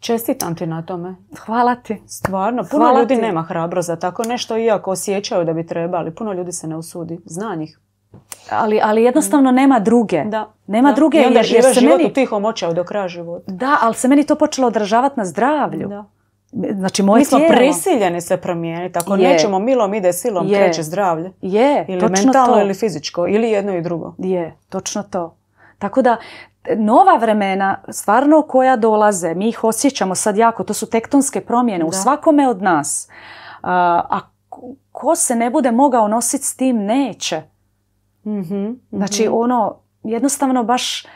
Speaker 2: Čestitam ti na tome. Hvala ti. Stvarno,
Speaker 1: puno ljudi nema hrabro za tako nešto, iako osjećaju da bi trebali.
Speaker 2: Puno ljudi se ne usudi. Zna njih. Ali, ali jednostavno nema druge. Da. Nema druge. I onda jer, se meni... u
Speaker 1: tihom očaju do kraja života.
Speaker 2: Da, ali se meni to počelo odražavati na zdravlju. Da. Znači, moje Mi smo prisiljeni
Speaker 1: se promijeniti. Ako je. nećemo, milom ide silom je. kreće zdravlje. Je, ili točno mentalno ili fizičko.
Speaker 2: Ili jedno i drugo. Je, točno to. Tako da, nova vremena, stvarno koja dolaze, mi ih osjećamo sad jako, to su tektonske promjene u svakome od nas. A, a ko se ne bude mogao nositi s tim, neće. mm Znači, mhm. ono, jednostavno baš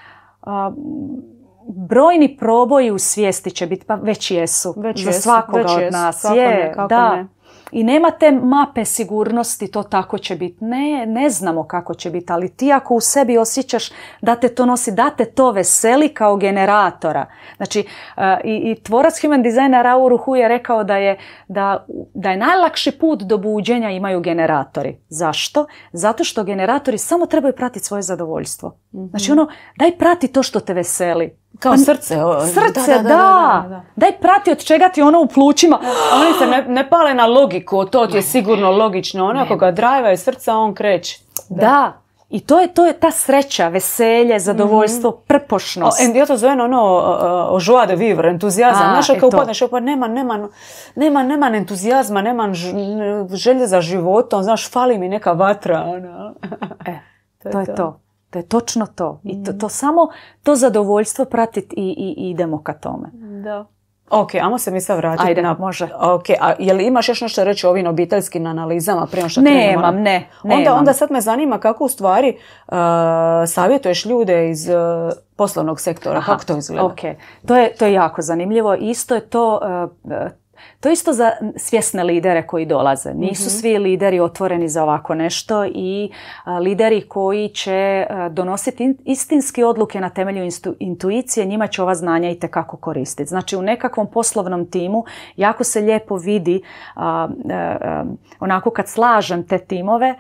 Speaker 2: brojni proboji u svijesti će biti, pa već jesu. Već za svakoga od nas. Jesu, je, kako da, ne i nema te mape sigurnosti, to tako će biti. Ne, ne znamo kako će biti, ali ti ako u sebi osjećaš da te to nosi, da te to veseli kao generatora. Znači, e, i, i tvorac human designer Rauru Hu je rekao da je, da, da je najlakši put do buđenja imaju generatori. Zašto? Zato što generatori samo trebaju pratiti svoje zadovoljstvo. Mhm. Znači ono, daj prati to što te veseli kao pa srce. Srce, da. Daj prati od čega
Speaker 1: ti ono u plućima. oni se ne, pale na logiku, to ti je sigurno logično. Onako ga drajva je srca, on kreće.
Speaker 2: Da. I to je, to je ta sreća, veselje, zadovoljstvo, mm prpošnost. ja
Speaker 1: to zovem ono o joie de vivre, entuzijazam. Znaš, e kao upadneš, pa nema, nema, nema, nema entuzijazma, nema želje za životom, znaš, fali
Speaker 2: mi neka vatra. Ono.
Speaker 1: e, to, je to.
Speaker 2: To je točno to. I to, to mhm. samo to zadovoljstvo pratiti i, i, idemo ka tome. Da. Ok, ajmo se mi sad
Speaker 1: vratiti. Ajde, na... može. Ok, a jel imaš još nešto reći o ovim obiteljskim analizama prije što ne, Imam, ne, onda, onda sad me zanima kako u stvari uh, savjetuješ ljude iz uh,
Speaker 2: poslovnog sektora. Aha, kako to izgleda? Ok, to je, to je jako zanimljivo. Isto je to uh, to isto za svjesne lidere koji dolaze. Nisu mhm. svi lideri otvoreni za ovako nešto i lideri koji će donositi istinski odluke na temelju intuicije, njima će ova znanja i tekako koristiti. Znači u nekakvom poslovnom timu jako se lijepo vidi onako kad slažem te timove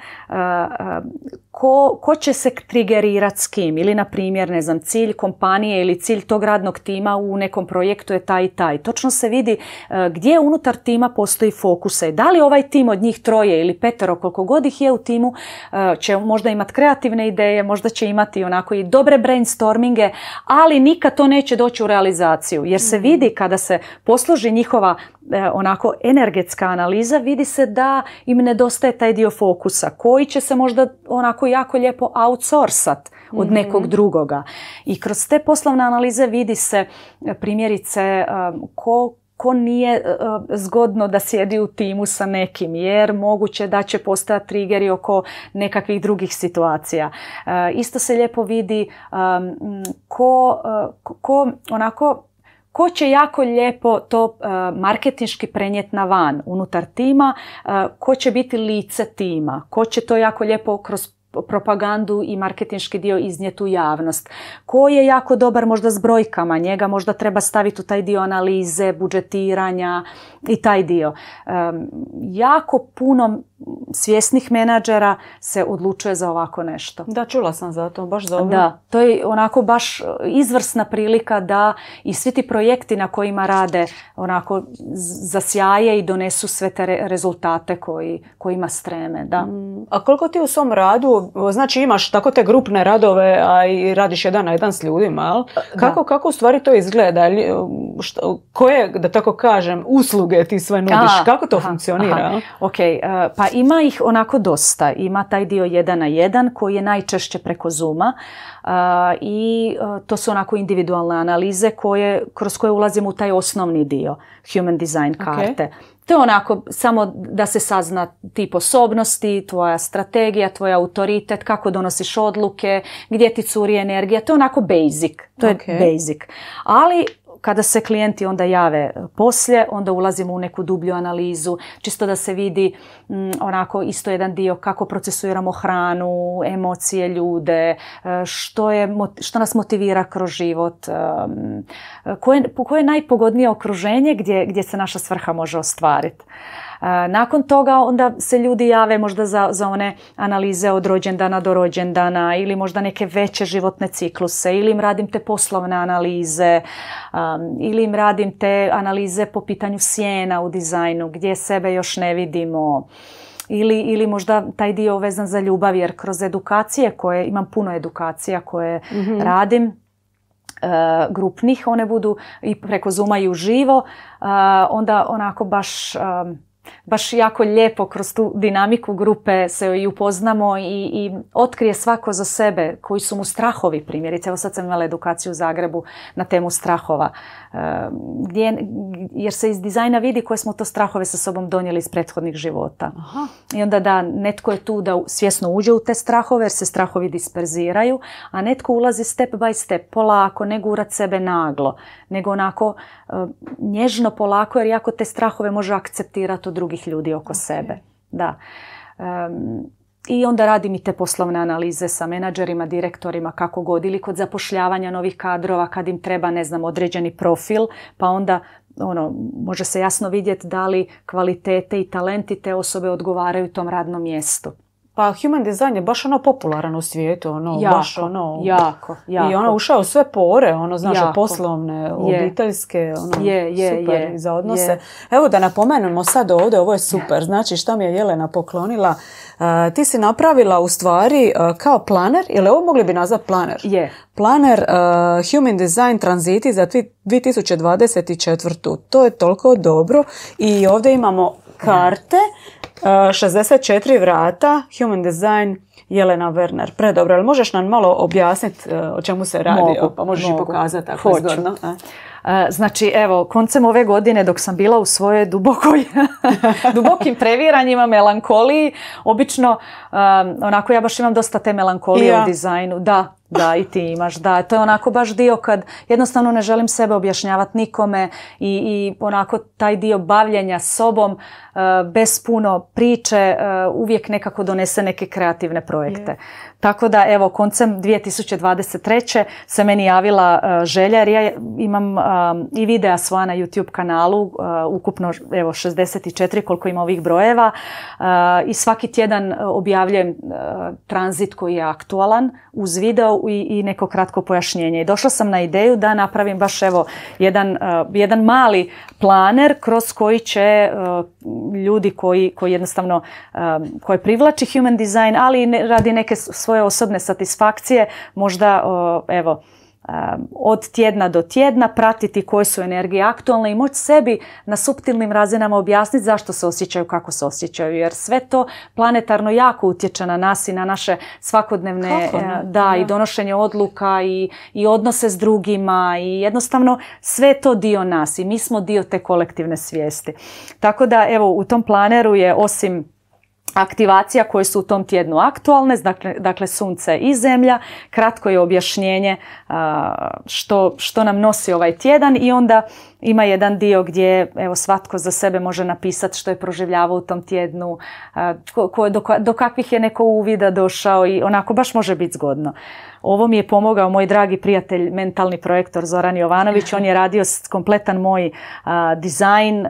Speaker 2: ko, ko će se trigerirati s kim ili na primjer ne znam cilj kompanije ili cilj tog radnog tima u nekom projektu je taj i taj točno se vidi e, gdje unutar tima postoji fokuse. i da li ovaj tim od njih troje ili petero koliko god ih je u timu e, će možda imati kreativne ideje možda će imati onako i dobre brainstorminge ali nikad to neće doći u realizaciju jer se mhm. vidi kada se posloži njihova e, onako energetska analiza vidi se da im nedostaje taj dio fokusa koji će se možda onako jako, jako lijepo outsourcat od mhm. nekog drugoga. I kroz te poslovne analize vidi se e, primjerice e, ko, ko nije e, zgodno da sjedi u timu sa nekim jer moguće da će postati trigeri oko nekakvih drugih situacija. Isto se lijepo vidi ko, ko onako ko će jako lijepo to marketinški prenijeti na van unutar tima, ko će biti lice tima, ko će to jako lijepo kroz propagandu i marketinški dio iznijetu u javnost. Koji je jako dobar možda s brojkama, njega možda treba staviti u taj dio analize, budžetiranja i taj dio. jako puno svjesnih menadžera se odlučuje za ovako nešto. Da, čula sam za to, baš dobro. Da, to je onako baš izvrsna prilika da i svi ti projekti na kojima rade onako zasjaje i donesu sve te rezultate koji, kojima streme. Da. Mm,
Speaker 1: a koliko ti u svom radu, znači imaš tako te grupne radove, a i radiš jedan na jedan s ljudima, jel? Kako, kako u stvari to izgleda? koje, da tako kažem, usluge ti sve nudiš? kako
Speaker 2: to funkcionira? Aha. Ok, eh, pa ima ih onako dosta. Ima taj dio jedan na jedan koji je najčešće preko Zuma i e, to su onako individualne analize koje, kroz koje ulazimo u taj osnovni dio human design karte. To je onako samo da se sazna ti osobnosti, tvoja strategija, tvoj autoritet, kako donosiš odluke, gdje ti curi energija. To je onako basic. To je basic. Ali kada se klijenti onda jave e, poslije, onda ulazimo u neku dublju analizu, čisto da se vidi mm, onako isto jedan dio kako procesuiramo hranu, emocije ljude, e, što, je, što nas motivira kroz život, e, koje, koje je najpogodnije okruženje gdje, gdje se naša svrha može ostvariti. Nakon toga onda se ljudi jave možda za, za one analize od rođendana do rođendana ili možda neke veće životne cikluse ili im radim te poslovne analize ili im radim te analize po pitanju sjena u dizajnu gdje sebe još ne vidimo. Ili, ili možda taj dio vezan za ljubav jer kroz edukacije koje imam puno edukacija koje mhm. radim e, grupnih one budu i preko Zuma i onda onako baš baš jako lijepo kroz tu dinamiku grupe se i upoznamo i, i otkrije svako za sebe koji su mu strahovi primjerice. Evo sad sam imala edukaciju u Zagrebu na temu strahova jer se iz dizajna vidi koje smo to strahove sa sobom donijeli iz prethodnih života. I onda da, netko je tu da svjesno uđe u te strahove jer se strahovi disperziraju, a netko ulazi step by step, polako, ne gurat sebe naglo, nego onako nježno polako jer jako te strahove može akceptirati od drugih ljudi oko sebe. Da i onda radim i te poslovne analize sa menadžerima, direktorima, kako god, ili kod zapošljavanja novih kadrova, kad im treba, ne znam, određeni profil, pa onda ono, može se jasno vidjeti da li kvalitete i talenti te osobe odgovaraju tom radnom mjestu.
Speaker 1: Pa human design je baš ono popularan u svijetu, ono, jako, baš ono... Jako, jako. I ono ušao u sve pore, ono, znaš, poslovne, obiteljske, ono, je, je, super za odnose. Evo da napomenemo sad ovdje, ovo je super, znači šta mi je Jelena poklonila. ti si napravila u stvari e, kao planer, ili ovo mogli bi nazvati planer? Je. Planer e, Human Design transiti za 2024. To je toliko dobro i ovdje imamo karte 64 e, vrata, Human Design, Jelena Werner. Predobro, ali možeš nam malo objasniti e, o čemu se radi? Mogu, pa možeš
Speaker 2: i pokazati ako zgodno. E, znači, evo, koncem ove godine dok sam bila u svojoj dubokoj, dubokim previranjima, melankoliji, obično, onako ja baš imam dosta te melankolije u dizajnu. Da, da i ti imaš, da. To je onako baš dio kad jednostavno ne želim sebe objašnjavati nikome i, i onako taj dio bavljenja sobom e, bez puno priče e, uvijek nekako donese neke kreativne projekte. Tako da evo koncem 2023. se meni javila e, želja jer ja imam i videa svoja na YouTube kanalu, ukupno evo 64 koliko ima ovih brojeva i svaki tjedan objavljujem tranzit koji je aktualan uz video i, neko kratko pojašnjenje. I došla sam na ideju da napravim baš evo jedan, e, jedan mali planer kroz koji će e, ljudi koji, koji jednostavno e, koje privlači human design, ali i radi neke svoje osobne satisfakcije možda evo Um, od tjedna do tjedna pratiti koje su energije aktualne i moći sebi na suptilnim razinama objasniti zašto se osjećaju kako se osjećaju jer sve to planetarno jako utječe na nas i na naše svakodnevne eh, da, i donošenje odluka i, i odnose s drugima i jednostavno sve to dio nas i mi smo dio te kolektivne svijesti tako da evo u tom planeru je osim aktivacija koje su u tom tjednu aktualne, dakle, dakle sunce i zemlja, kratko je objašnjenje što, što nam nosi ovaj tjedan i onda ima jedan dio gdje evo, svatko za sebe može napisati što je proživljavao u tom tjednu, ko, do, kakvih je neko uvida došao i onako baš može biti zgodno. Ovo mi je pomogao moj dragi prijatelj, mentalni projektor Zoran Jovanović. On je radio kompletan moj a, dizajn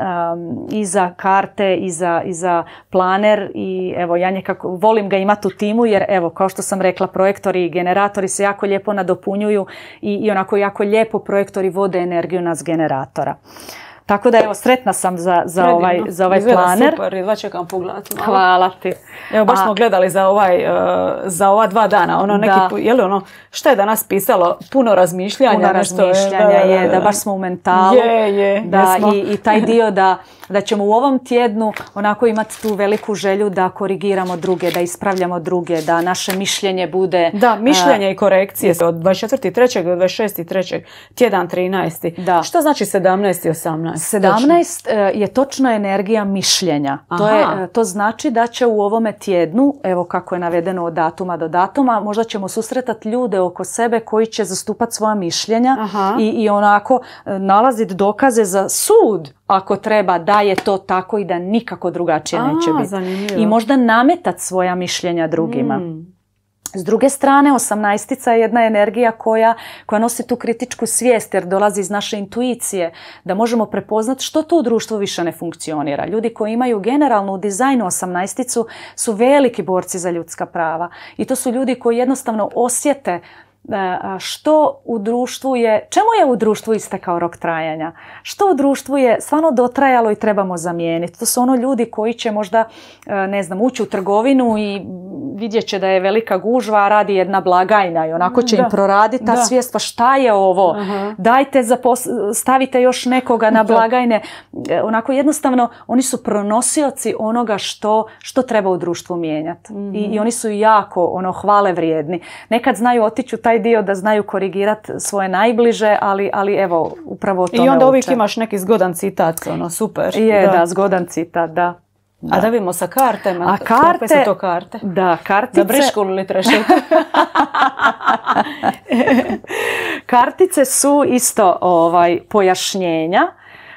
Speaker 2: i za karte i za, i za planer i evo ja nekako volim ga imati u timu jer evo kao što sam rekla projektori i generatori se jako lijepo nadopunjuju i, i onako jako lijepo projektori vode energiju nas generator. Gracias. Tako da evo, sretna sam za, za ovaj, za ovaj Izgleda planer. super,
Speaker 1: jedva čekam pogledati. Hvala ti. Evo, baš smo gledali za, ovaj, e, za ova dva dana. Ono, neki, da. Je li ono, što je danas pisalo? Puno razmišljanja. Puno e, razmišljanja je, da, baš smo u mentalu. Je,
Speaker 2: je, da, i, i, taj dio da, da ćemo u ovom tjednu onako imati tu veliku želju da korigiramo druge, da ispravljamo druge, da naše mišljenje bude... Da, mišljenje i
Speaker 1: korekcije od
Speaker 2: 24.3. do
Speaker 1: 3. tjedan 13. Da. Što znači 17. i 18? 17
Speaker 2: e, je točno energija mišljenja. To, je, e, to znači da će u ovome tjednu, evo kako je navedeno od datuma do datuma, možda ćemo susretati ljude oko sebe koji će zastupati svoja mišljenja i, i onako e, nalaziti dokaze za sud ako treba da je to tako i da nikako drugačije neće biti. I možda nametati svoja mišljenja drugima. Hmm. S druge strane, osamnaestica je jedna energija koja, koja nosi tu kritičku svijest jer dolazi iz naše intuicije, da možemo prepoznati što to u društvu više ne funkcionira. Ljudi koji imaju generalnu dizajnu osamnaesticu su veliki borci za ljudska prava i to su ljudi koji jednostavno osjete E, što u društvu je, čemu je u društvu istekao rok trajanja? Što u društvu je stvarno dotrajalo i trebamo zamijeniti? To su ono ljudi koji će možda, e, ne znam, ući u trgovinu i vidjet će da je velika gužva, a radi jedna blagajna i onako će im proraditi ta svijest, pa šta je ovo? Dajte, stavite još nekoga na blagajne. E, onako jednostavno, oni su pronosioci onoga što, što treba u društvu mijenjati. Mhm. I, oni su jako ono hvale vrijedni. Nekad znaju otići u taj taj dio da znaju korigirati svoje najbliže, ali, ali evo, upravo to I onda uvijek
Speaker 1: imaš neki zgodan citat, ono, super. Je, da, zgodan citat, da. Da. A da vidimo sa kartama. A karte... to karte? Da,
Speaker 2: kartice... Da brišku
Speaker 1: li
Speaker 2: Kartice su isto ovaj, pojašnjenja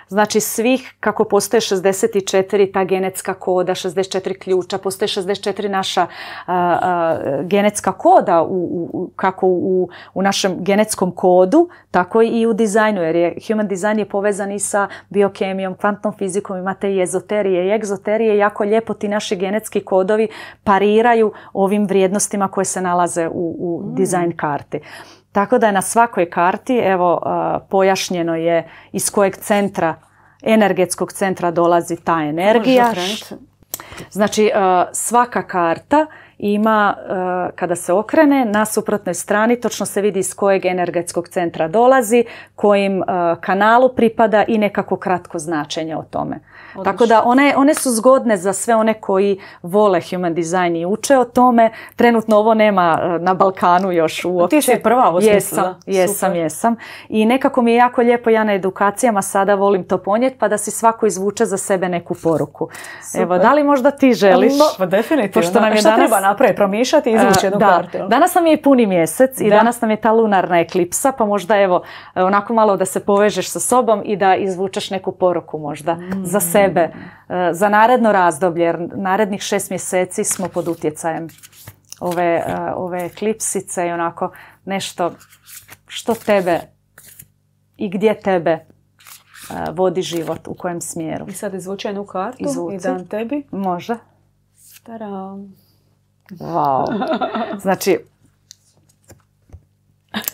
Speaker 2: Znači svih, kako postoje 64 ta genetska koda, 64 ključa, postoje 64 naša genetska koda u, kako u, našem genetskom kodu, tako i u dizajnu, jer je human design je povezan i sa biokemijom, kvantnom fizikom, imate i ezoterije i egzoterije, jako lijepo ti naši genetski kodovi pariraju ovim vrijednostima koje se nalaze u, u mm. dizajn karti. Tako da je na svakoj karti evo pojašnjeno je iz kojeg centra, energetskog centra dolazi ta energija. Znači svaka karta ima, kada se okrene, na suprotnoj strani točno se vidi iz kojeg energetskog centra dolazi, kojim kanalu pripada i nekako kratko značenje o tome. Tako da one, one su zgodne za sve one koji vole human design i uče o tome. Trenutno ovo nema e, na Balkanu još uopće. Ti si prva ovo Jesam, jesam, jesam. I nekako mi je jako lijepo, ja na edukacijama sada volim to ponijeti pa da si svako izvuče za sebe neku poruku. Evo, da li možda ti želiš? No, pa definitivno. Pošto nam je danas... treba napraviti? Promišljati i izvući jednu kartu. Danas nam je puni mjesec i danas nam je ta lunarna eklipsa, pa možda evo, onako malo da se povežeš sa sobom i da izvučeš neku poruku možda za mm. sebe tebe e, za naredno razdoblje, jer narednih šest mjeseci smo pod utjecajem ove, e, ove klipsice i onako nešto što tebe i gdje tebe e, vodi život, u kojem smjeru. I
Speaker 1: sad izvuče jednu kartu Izvuci. i dan tebi.
Speaker 2: Može. Wow. Znači,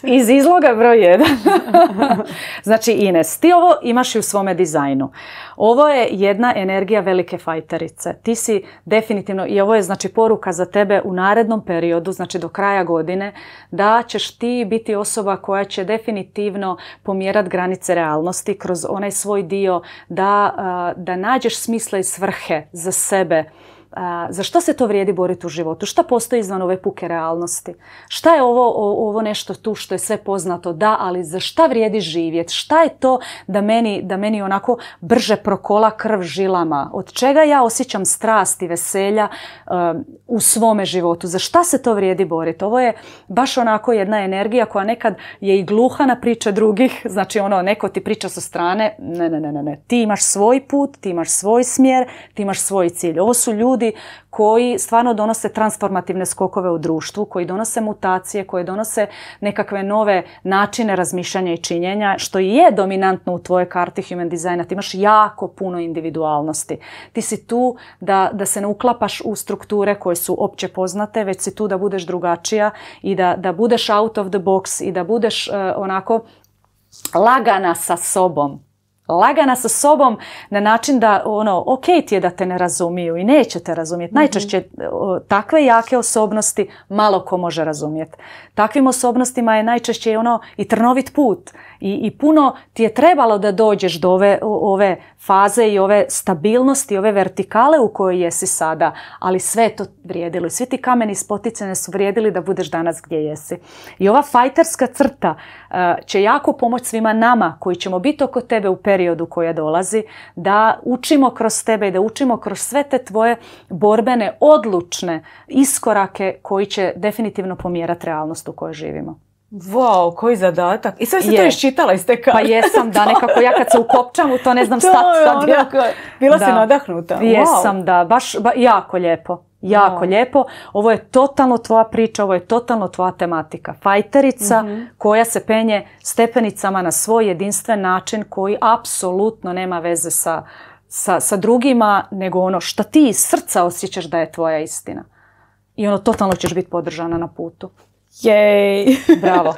Speaker 2: iz izloga broj jedan. znači Ines, ti ovo imaš i u svome dizajnu. Ovo je jedna energija velike fajterice. Ti si definitivno, i ovo je znači poruka za tebe u narednom periodu, znači do kraja godine, da ćeš ti biti osoba koja će definitivno pomjerat granice realnosti kroz onaj svoj dio da, da nađeš smisla i svrhe za sebe za što se to vrijedi boriti u životu? Šta postoji izvan ove puke realnosti? Šta je ovo, ovo nešto tu što je sve poznato? Da, ali za šta vrijedi živjeti? Šta je to da meni, da meni onako brže prokola krv žilama? Od čega ja osjećam strast i veselja um, u svome životu? Za šta se to vrijedi boriti? Ovo je baš onako jedna energija koja nekad je i gluha na priče drugih. Znači ono, neko ti priča sa strane, ne, ne, ne, ne, ne. Ti imaš svoj put, ti imaš svoj smjer, ti imaš svoj cilj. Ovo su ljudi ljudi koji stvarno donose transformativne skokove u društvu, koji donose mutacije, koji donose nekakve nove načine razmišljanja i činjenja, što i je dominantno u tvojoj karti human designa. Ti imaš jako puno individualnosti. Ti si tu da, da se ne uklapaš u strukture koje su opće poznate, već si tu da budeš drugačija i da, da budeš out of the box i da budeš eh, onako lagana sa sobom lagana sa sobom na način da ono, ok ti je da te ne razumiju i neće te razumjeti. Najčešće mhm. takve jake osobnosti malo ko može razumjeti. Takvim osobnostima je najčešće ono i trnovit put i, i puno ti je trebalo da dođeš do ove, ove faze i ove stabilnosti, ove vertikale u kojoj jesi sada, ali sve je to vrijedilo i svi ti kameni spoticane su vrijedili da budeš danas gdje jesi. I ova fajterska crta e, će jako pomoći svima nama koji ćemo biti oko tebe u periodu koja dolazi, da učimo kroz tebe i da učimo kroz sve te tvoje borbene, odlučne iskorake koji će definitivno pomjerati realnost u kojoj živimo.
Speaker 1: Wow, koji zadatak.
Speaker 2: I sve si je. to iščitala iz te Pa jesam, da, nekako ja kad se ukopčam u to ne znam to sad. Ono bila si nadahnuta. Jesam, da, baš jako lijepo. Jako lijepo. Ovo je totalno tvoja priča, ovo je totalno tvoja tematika. Fajterica mhm. koja se penje stepenicama na svoj jedinstven način koji apsolutno nema veze sa, sa, sa drugima, nego ono što ti iz srca osjećaš da je tvoja istina. I ono, totalno ćeš biti podržana na putu. Jej! Bravo.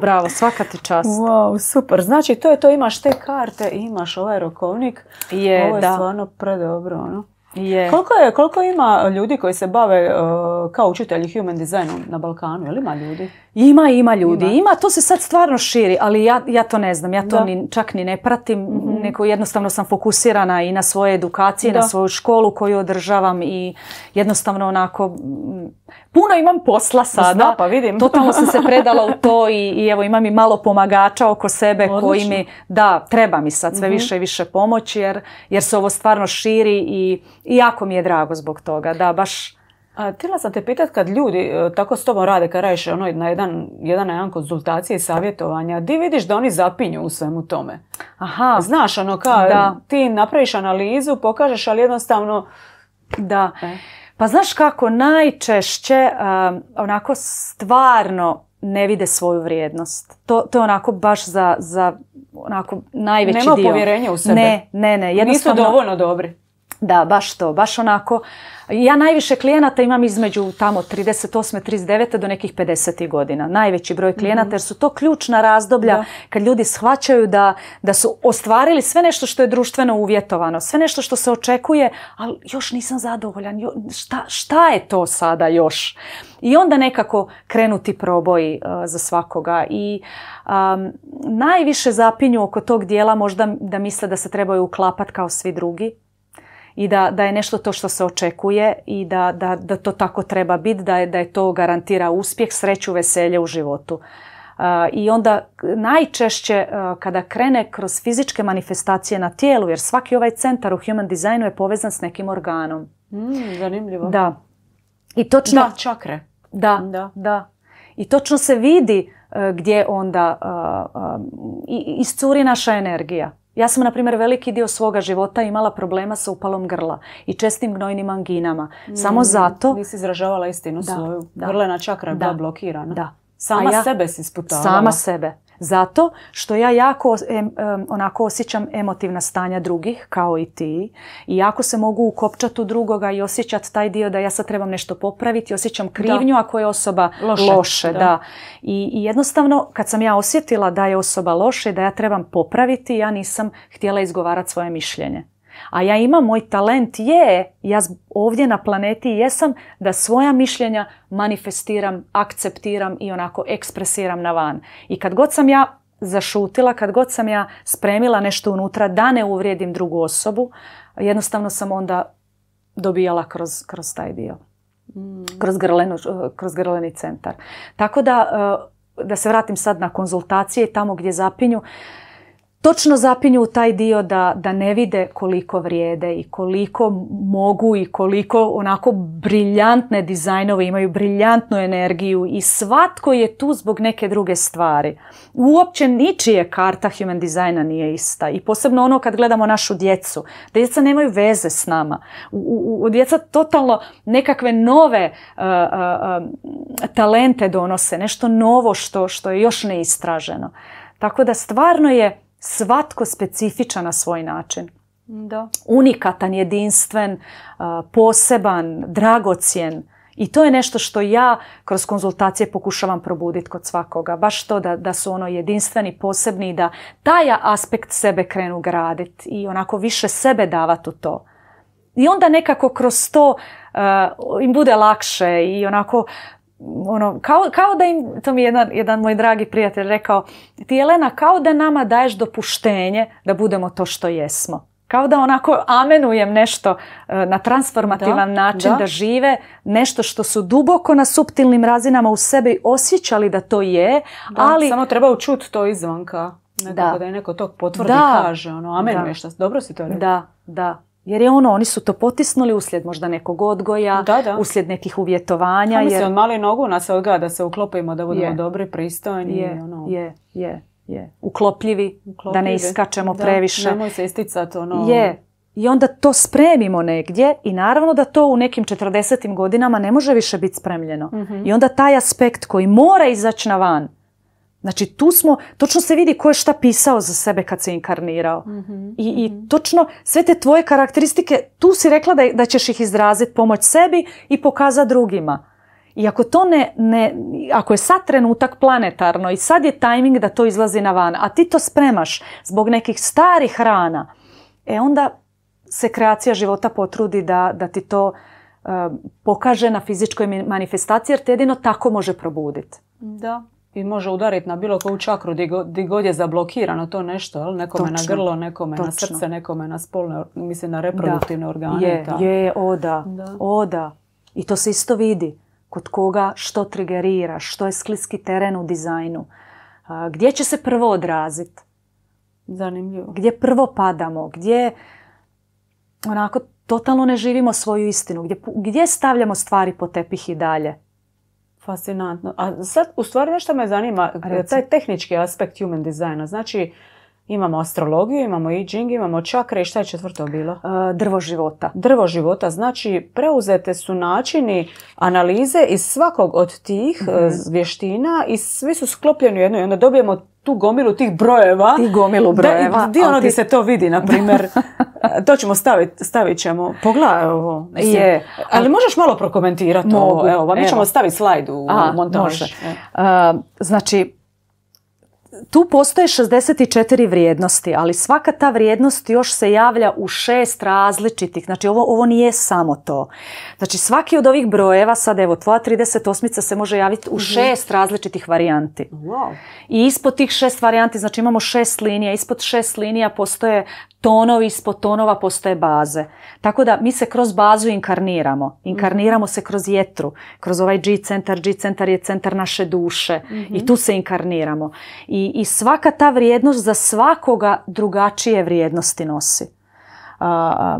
Speaker 2: Bravo, svaka ti čast.
Speaker 1: Wow, super. Znači, to je to, imaš te karte imaš ovaj rokovnik. Je, Ovo je da. stvarno predobro, ono. Je. Koliko, je, koliko ima ljudi koji se bave uh, kao učitelji human designu na Balkanu? Je li ima ljudi?
Speaker 2: Ima, ima ljudi, ima. to se sad stvarno širi, ali ja, ja to ne znam, ja to ni, čak ni ne pratim, mm jednostavno sam fokusirana i na svoje edukacije, na svoju školu koju održavam i jednostavno onako, puno imam posla sada, pa vidim. totalno sam se predala u to i, i evo imam i malo pomagača oko sebe Odlično. koji mi, da, treba mi sad sve mhm. više i više pomoći jer, jer se ovo stvarno širi i, i jako mi je drago zbog toga, da, baš
Speaker 1: a, htjela sam te pitati kad ljudi e, tako s tobom rade, kad radiš ono na jedan, jedan na jedan konzultacije i savjetovanja, di vidiš da oni zapinju u svemu tome? Aha. Znaš, ono, kao da. ti napraviš
Speaker 2: analizu, pokažeš, ali jednostavno... Da. E. Pa znaš kako, najčešće e, onako stvarno ne vide svoju vrijednost. To, to je onako baš za, za onako najveći Nema dio. Nema povjerenja u sebe. Ne, ne, ne. Nisu dovoljno dobri. Da, baš to, baš onako. Ja najviše klijenata imam između tamo 38. 39. do nekih 50. godina. Najveći broj klijenata mhm. jer su to ključna razdoblja kad ljudi shvaćaju da, da su ostvarili sve nešto što je društveno uvjetovano, sve nešto što se očekuje, ali još nisam zadovoljan, šta, šta je to sada još? I onda nekako krenuti proboj e, za svakoga. I najviše zapinju oko tog dijela možda da misle da se trebaju uklapat kao svi drugi i da, da je nešto to što se očekuje i da, da, da to tako treba biti, da je, da je to garantira uspjeh, sreću, veselje u životu. I onda najčešće kada krene kroz fizičke manifestacije na tijelu, jer svaki ovaj centar u human designu je povezan s nekim organom.
Speaker 1: Mm, zanimljivo. Da.
Speaker 2: I točno... Da, čakre. Da, da. da. I točno se vidi e, gdje onda iscuri naša energija. Ja sam, na primjer, veliki dio svoga života imala problema sa upalom grla i čestim gnojnim anginama. Samo mm, zato... Nisi izražavala istinu svoju. Grlena čakra je da, bila blokirana. Da. Sama sebe si Sama sebe. Zato što ja jako onako osjećam emotivna stanja drugih, kao i ti. I jako se mogu ukopčati u drugoga i osjećati taj dio da ja sad trebam nešto popraviti. Osjećam krivnju ako je osoba loše. da. I, I jednostavno, kad sam ja osjetila da je osoba loše i da ja trebam popraviti, ja nisam htjela izgovarati svoje mišljenje. A ja imam, moj talent je, ja ovdje na planeti jesam, da svoja mišljenja manifestiram, akceptiram i onako ekspresiram na van. I kad god sam ja zašutila, kad god sam ja spremila nešto unutra da ne uvrijedim drugu osobu, jednostavno sam onda dobijala kroz, kroz taj dio.
Speaker 1: Mm. Kroz,
Speaker 2: grlenu, kroz grleni centar. Tako da, eh, da se vratim sad na konzultacije tamo gdje zapinju, točno zapinju u taj dio da, da ne vide koliko vrijede i koliko mogu i koliko onako briljantne dizajnove imaju, briljantnu energiju i svatko je tu zbog neke druge stvari. Uopće ničije karta human dizajna nije ista i posebno ono kad gledamo našu djecu. Djeca nemaju veze s nama. U, djeca totalno nekakve nove uh, uh, talente donose, nešto novo što, što je još neistraženo. Tako da stvarno je svatko specifičan na svoj način. Da. Unikatan, jedinstven, poseban, dragocjen. I to je nešto što ja kroz konzultacije pokušavam probuditi kod svakoga. Baš to da, da su ono jedinstveni, posebni i da taj aspekt sebe krenu graditi i onako više sebe davati u to. I onda nekako kroz to im bude lakše i onako ono, kao, kao da im, to mi je jedan, jedan moj dragi prijatelj rekao, ti Jelena, kao da nama daješ dopuštenje da budemo to što jesmo. Kao da onako amenujem nešto e, na transformativan način da. žive, nešto što su duboko na suptilnim razinama u sebi osjećali da to je, ali... Samo treba učuti to izvanka. da. da je neko to potvrdi da. kaže, ono, dobro si to rekao. Da, da. Jer je ono, oni su to potisnuli uslijed možda nekog odgoja, da, da. uslijed nekih uvjetovanja. Mislim, jer... od
Speaker 1: mali nogu nas odgaja da se uklopimo, da budemo dobri, pristojni. Je, ono... je,
Speaker 2: je, je. Uklopljivi, Uklopljivi. da ne iskačemo da, previše. Nemoj se isticati, ono... Je, i onda to spremimo negdje i naravno da to u nekim 40. godinama ne može više biti spremljeno. Mhm. I onda taj aspekt koji mora izaći na van, Znači tu smo, točno se vidi ko je šta pisao za sebe kad se inkarnirao. Mhm, I, mhm. točno sve te tvoje karakteristike, tu si rekla da, da ćeš ih izraziti, pomoć sebi i pokazati drugima. I ako to ne, ne, ako je sad trenutak planetarno i sad je tajming da to izlazi na van, a ti to spremaš zbog nekih starih rana, e onda se kreacija života potrudi da, da ti to eh, pokaže na fizičkoj manifestaciji jer te jedino tako može probuditi.
Speaker 1: Da, i može udariti na bilo koju čakru gdje god je zablokirano to nešto, jel? nekome točno, na grlo, nekome na srce, nekome na spolne,
Speaker 2: mislim na reproduktivne organe. Je, ta. je, oda, da. oda. I to se isto vidi kod koga što trigerira, što je skliski teren u dizajnu. gdje će se prvo odraziti? Zanimljivo. Gdje prvo padamo, gdje onako totalno ne živimo svoju istinu, gdje, gdje stavljamo stvari po tepih i dalje.
Speaker 1: Fascinantno. A sad, u stvari, nešto me zanima, e,
Speaker 2: taj tehnički
Speaker 1: aspekt human designa. Znači, imamo astrologiju, imamo i džing, imamo čakre i šta je četvrto bilo? E, drvo života. Drvo života, znači preuzete su načini analize iz svakog od tih mhm. e, vještina i svi su sklopljeni u jedno i onda dobijemo tu gomilu tih brojeva. I gomilu brojeva. Di ono ti... se to vidi, na primjer? to ćemo staviti, stavit ćemo. Pogledaj ovo. Je. Ali možeš malo prokomentirati ovo? Evo, pa mi ćemo staviti slajd
Speaker 2: u montaže. E. Znači, tu postoje 64 vrijednosti, ali svaka ta vrijednost još se javlja u šest različitih. Znači ovo, ovo nije samo to. Znači svaki od ovih brojeva, sad evo tvoja 38 se može javiti u mhm. šest različitih varijanti. I ispod tih šest varijanti, znači imamo šest linija, ispod šest linija postoje tonovi, ispod tonova postoje baze. Tako da mi se kroz bazu inkarniramo. Inkarniramo mhm. se kroz jetru, kroz ovaj G centar. G centar je centar naše duše mhm. i tu se inkarniramo. I i, I svaka ta vrijednost za svakoga drugačije vrijednosti nosi. A,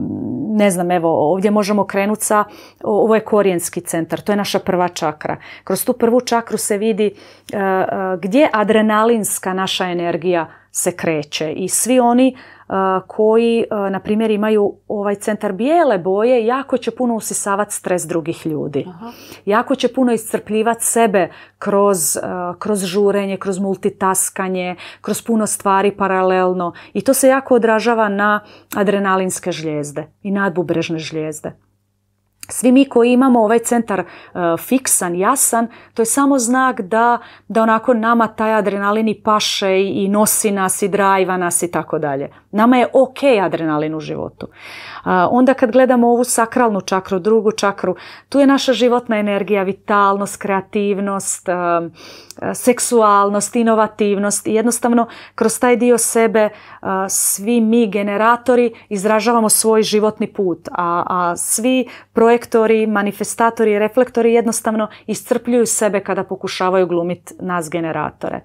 Speaker 2: ne znam, evo, ovdje možemo krenuti sa, ovo je korijenski centar, to je naša prva čakra. Kroz tu prvu čakru se vidi e, e, gdje adrenalinska naša energija se kreće i svi oni koji, na primjer, imaju ovaj centar bijele boje, jako će puno usisavati stres drugih ljudi. Jako će puno iscrpljivati sebe kroz, kroz žurenje, kroz multitaskanje, kroz puno stvari paralelno. I to se jako odražava na adrenalinske žljezde i nadbubrežne žljezde svi mi koji imamo ovaj centar e, fiksan, jasan, to je samo znak da, da onako nama taj adrenalin i paše i nosi nas i drajva nas i tako dalje. Nama je ok adrenalin u životu. E, onda kad gledamo ovu sakralnu čakru, drugu čakru, tu je naša životna energija, vitalnost, kreativnost, e, seksualnost, inovativnost i jednostavno kroz taj dio sebe svi mi generatori izražavamo svoj životni put, a, a svi projekti projektori, manifestatori, reflektori jednostavno iscrpljuju sebe kada pokušavaju glumiti nas generatore.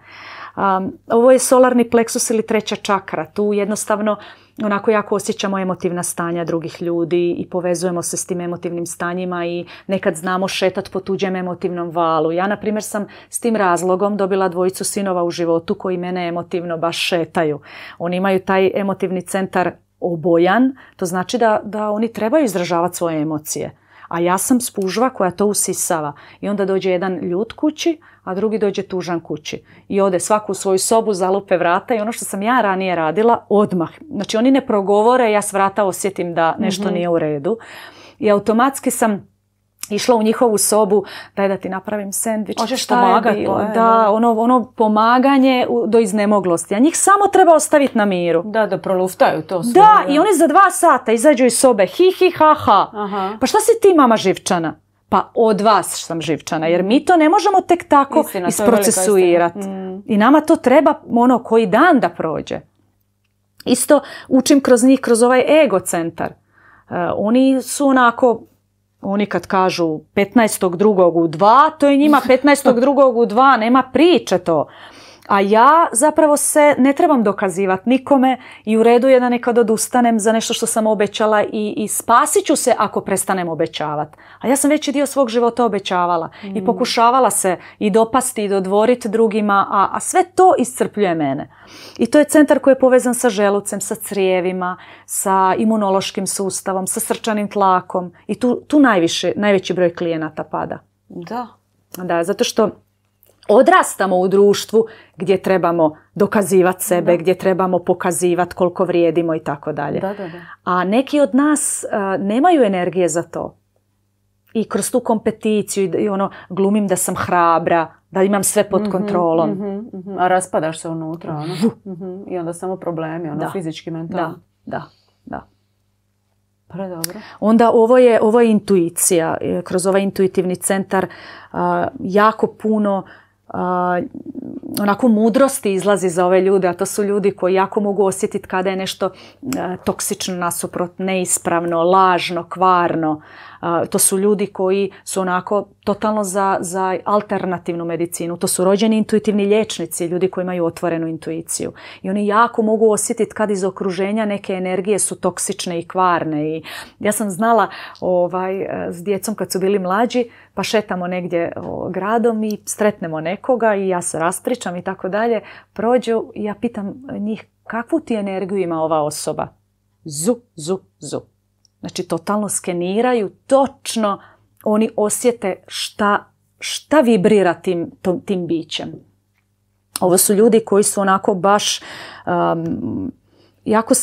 Speaker 2: Um, ovo je solarni pleksus ili treća čakra. Tu jednostavno onako jako osjećamo emotivna stanja drugih ljudi i povezujemo se s tim emotivnim stanjima i nekad znamo šetat po tuđem emotivnom valu. Ja, na primjer, sam s tim razlogom dobila dvojicu sinova u životu koji mene emotivno baš šetaju. Oni imaju taj emotivni centar obojan, to znači da, da oni trebaju izražavati svoje emocije a ja sam spužva koja to usisava. I onda dođe jedan ljut kući, a drugi dođe tužan kući. I ode svaku u svoju sobu, zalupe vrata i ono što sam ja ranije radila, odmah. Znači oni ne progovore, ja s vrata osjetim da nešto mhm. nije u redu. I automatski sam išla u njihovu sobu, daj da ti napravim sandvič, Možeš šta ono. da, ono, ono pomaganje do iznemoglosti. A njih samo treba ostaviti na miru. Da, da proluftaju to Da, i oni za dva sata izađu iz sobe, hi hi ha ha. Pa šta si ti mama Živčana? Pa od vas sam živčana, jer mi to ne možemo tek tako isprocesuirati. Mm. I nama to treba ono koji dan da prođe. Isto učim kroz njih, kroz ovaj ego centar. E, oni su onako oni kad kažu 15.2. u 2, to je njima 15.2. u 2, nema priče to. A ja zapravo se ne trebam dokazivati nikome i u redu je da nekad odustanem za nešto što sam obećala i, i spasit ću se ako prestanem obećavati. A ja sam veći dio svog života obećavala i mm. pokušavala se i dopasti i dodvoriti drugima, a, a sve to iscrpljuje mene. I to je centar koji je povezan sa želucem, sa crijevima, sa imunološkim sustavom, sa srčanim tlakom i tu, tu najviše, najveći broj klijenata pada. Da. Da, zato što odrastamo u društvu gdje trebamo dokazivati sebe, gdje trebamo pokazivati koliko vrijedimo i tako dalje. A neki od nas e, nemaju energije za to. I kroz tu kompeticiju i ono glumim da sam hrabra, da imam sve pod mhm, kontrolom. Mhm, mhm. A raspadaš se unutra,
Speaker 1: ono. I onda samo problemi, ono, da. fizički, mentalno.
Speaker 2: Da, da, Pre, dobro. Onda ovo je, ovo je intuicija. E, kroz ovaj intuitivni centar jako puno onako mudrosti izlazi za ove ljude, a to su ljudi koji jako mogu osjetiti kada je nešto e, toksično nasuprot, neispravno, lažno, kvarno. To su ljudi koji su onako totalno za, alternativnu medicinu. To su rođeni intuitivni liječnici, ljudi koji imaju otvorenu intuiciju. I oni jako mogu osjetiti kad iz okruženja neke energije su toksične i kvarne. I ja sam znala ovaj, e, s djecom kad su bili mlađi, pa šetamo negdje gradom i stretnemo nekoga i ja se raspričam i tako dalje. Prođu i ja pitam njih kakvu ti energiju ima ova osoba? Zu, zu, zu. Znači totalno skeniraju, točno oni osjete šta, šta vibrira tim, tim bićem. Ovo su ljudi koji su onako baš jako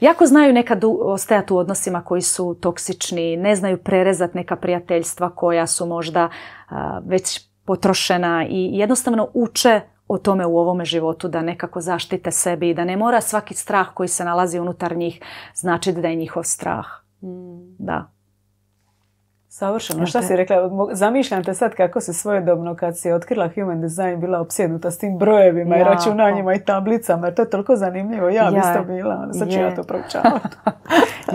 Speaker 2: Jako znaju nekad ostajati u odnosima koji su toksični, ne znaju prerezati neka prijateljstva koja su možda već potrošena i jednostavno uče o tome u ovome životu da nekako zaštite sebi i da ne mora svaki strah koji se nalazi unutar njih značiti da je njihov strah. Mm. Da.
Speaker 1: Savršeno. Šta si rekla? Zamišljam te sad kako si svojedobno kad si otkrila Human Design bila opsjednuta s tim brojevima i računanjima i tablicama. to je toliko zanimljivo. Ja, ja bi bila. Ono, sad ću ja to proučavati.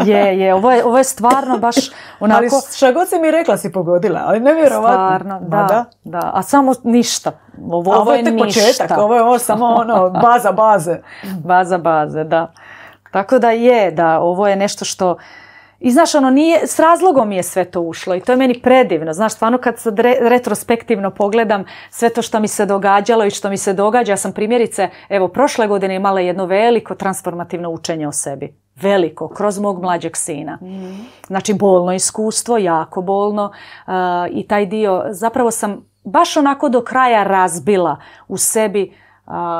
Speaker 1: je, je. Ovo je, stvarno baš onako... Ali šta god si mi rekla si pogodila. Ali nevjerovatno. Stvarno, da,
Speaker 2: da. A samo ništa. Ovo, je tek početak. Ovo je samo ono baza baze. baza baze, da. Tako da je, da. Ovo je nešto što i znaš, ono, nije, s razlogom je sve to ušlo i to je meni predivno. Znaš, stvarno kad sad retrospektivno pogledam sve to što mi se događalo i što mi se događa, ja sam primjerice, evo, prošle godine imala jedno veliko transformativno učenje o sebi. Veliko, kroz mog mlađeg sina. Mhm. Znači, bolno iskustvo, jako bolno i taj dio, zapravo sam baš onako do kraja razbila u sebi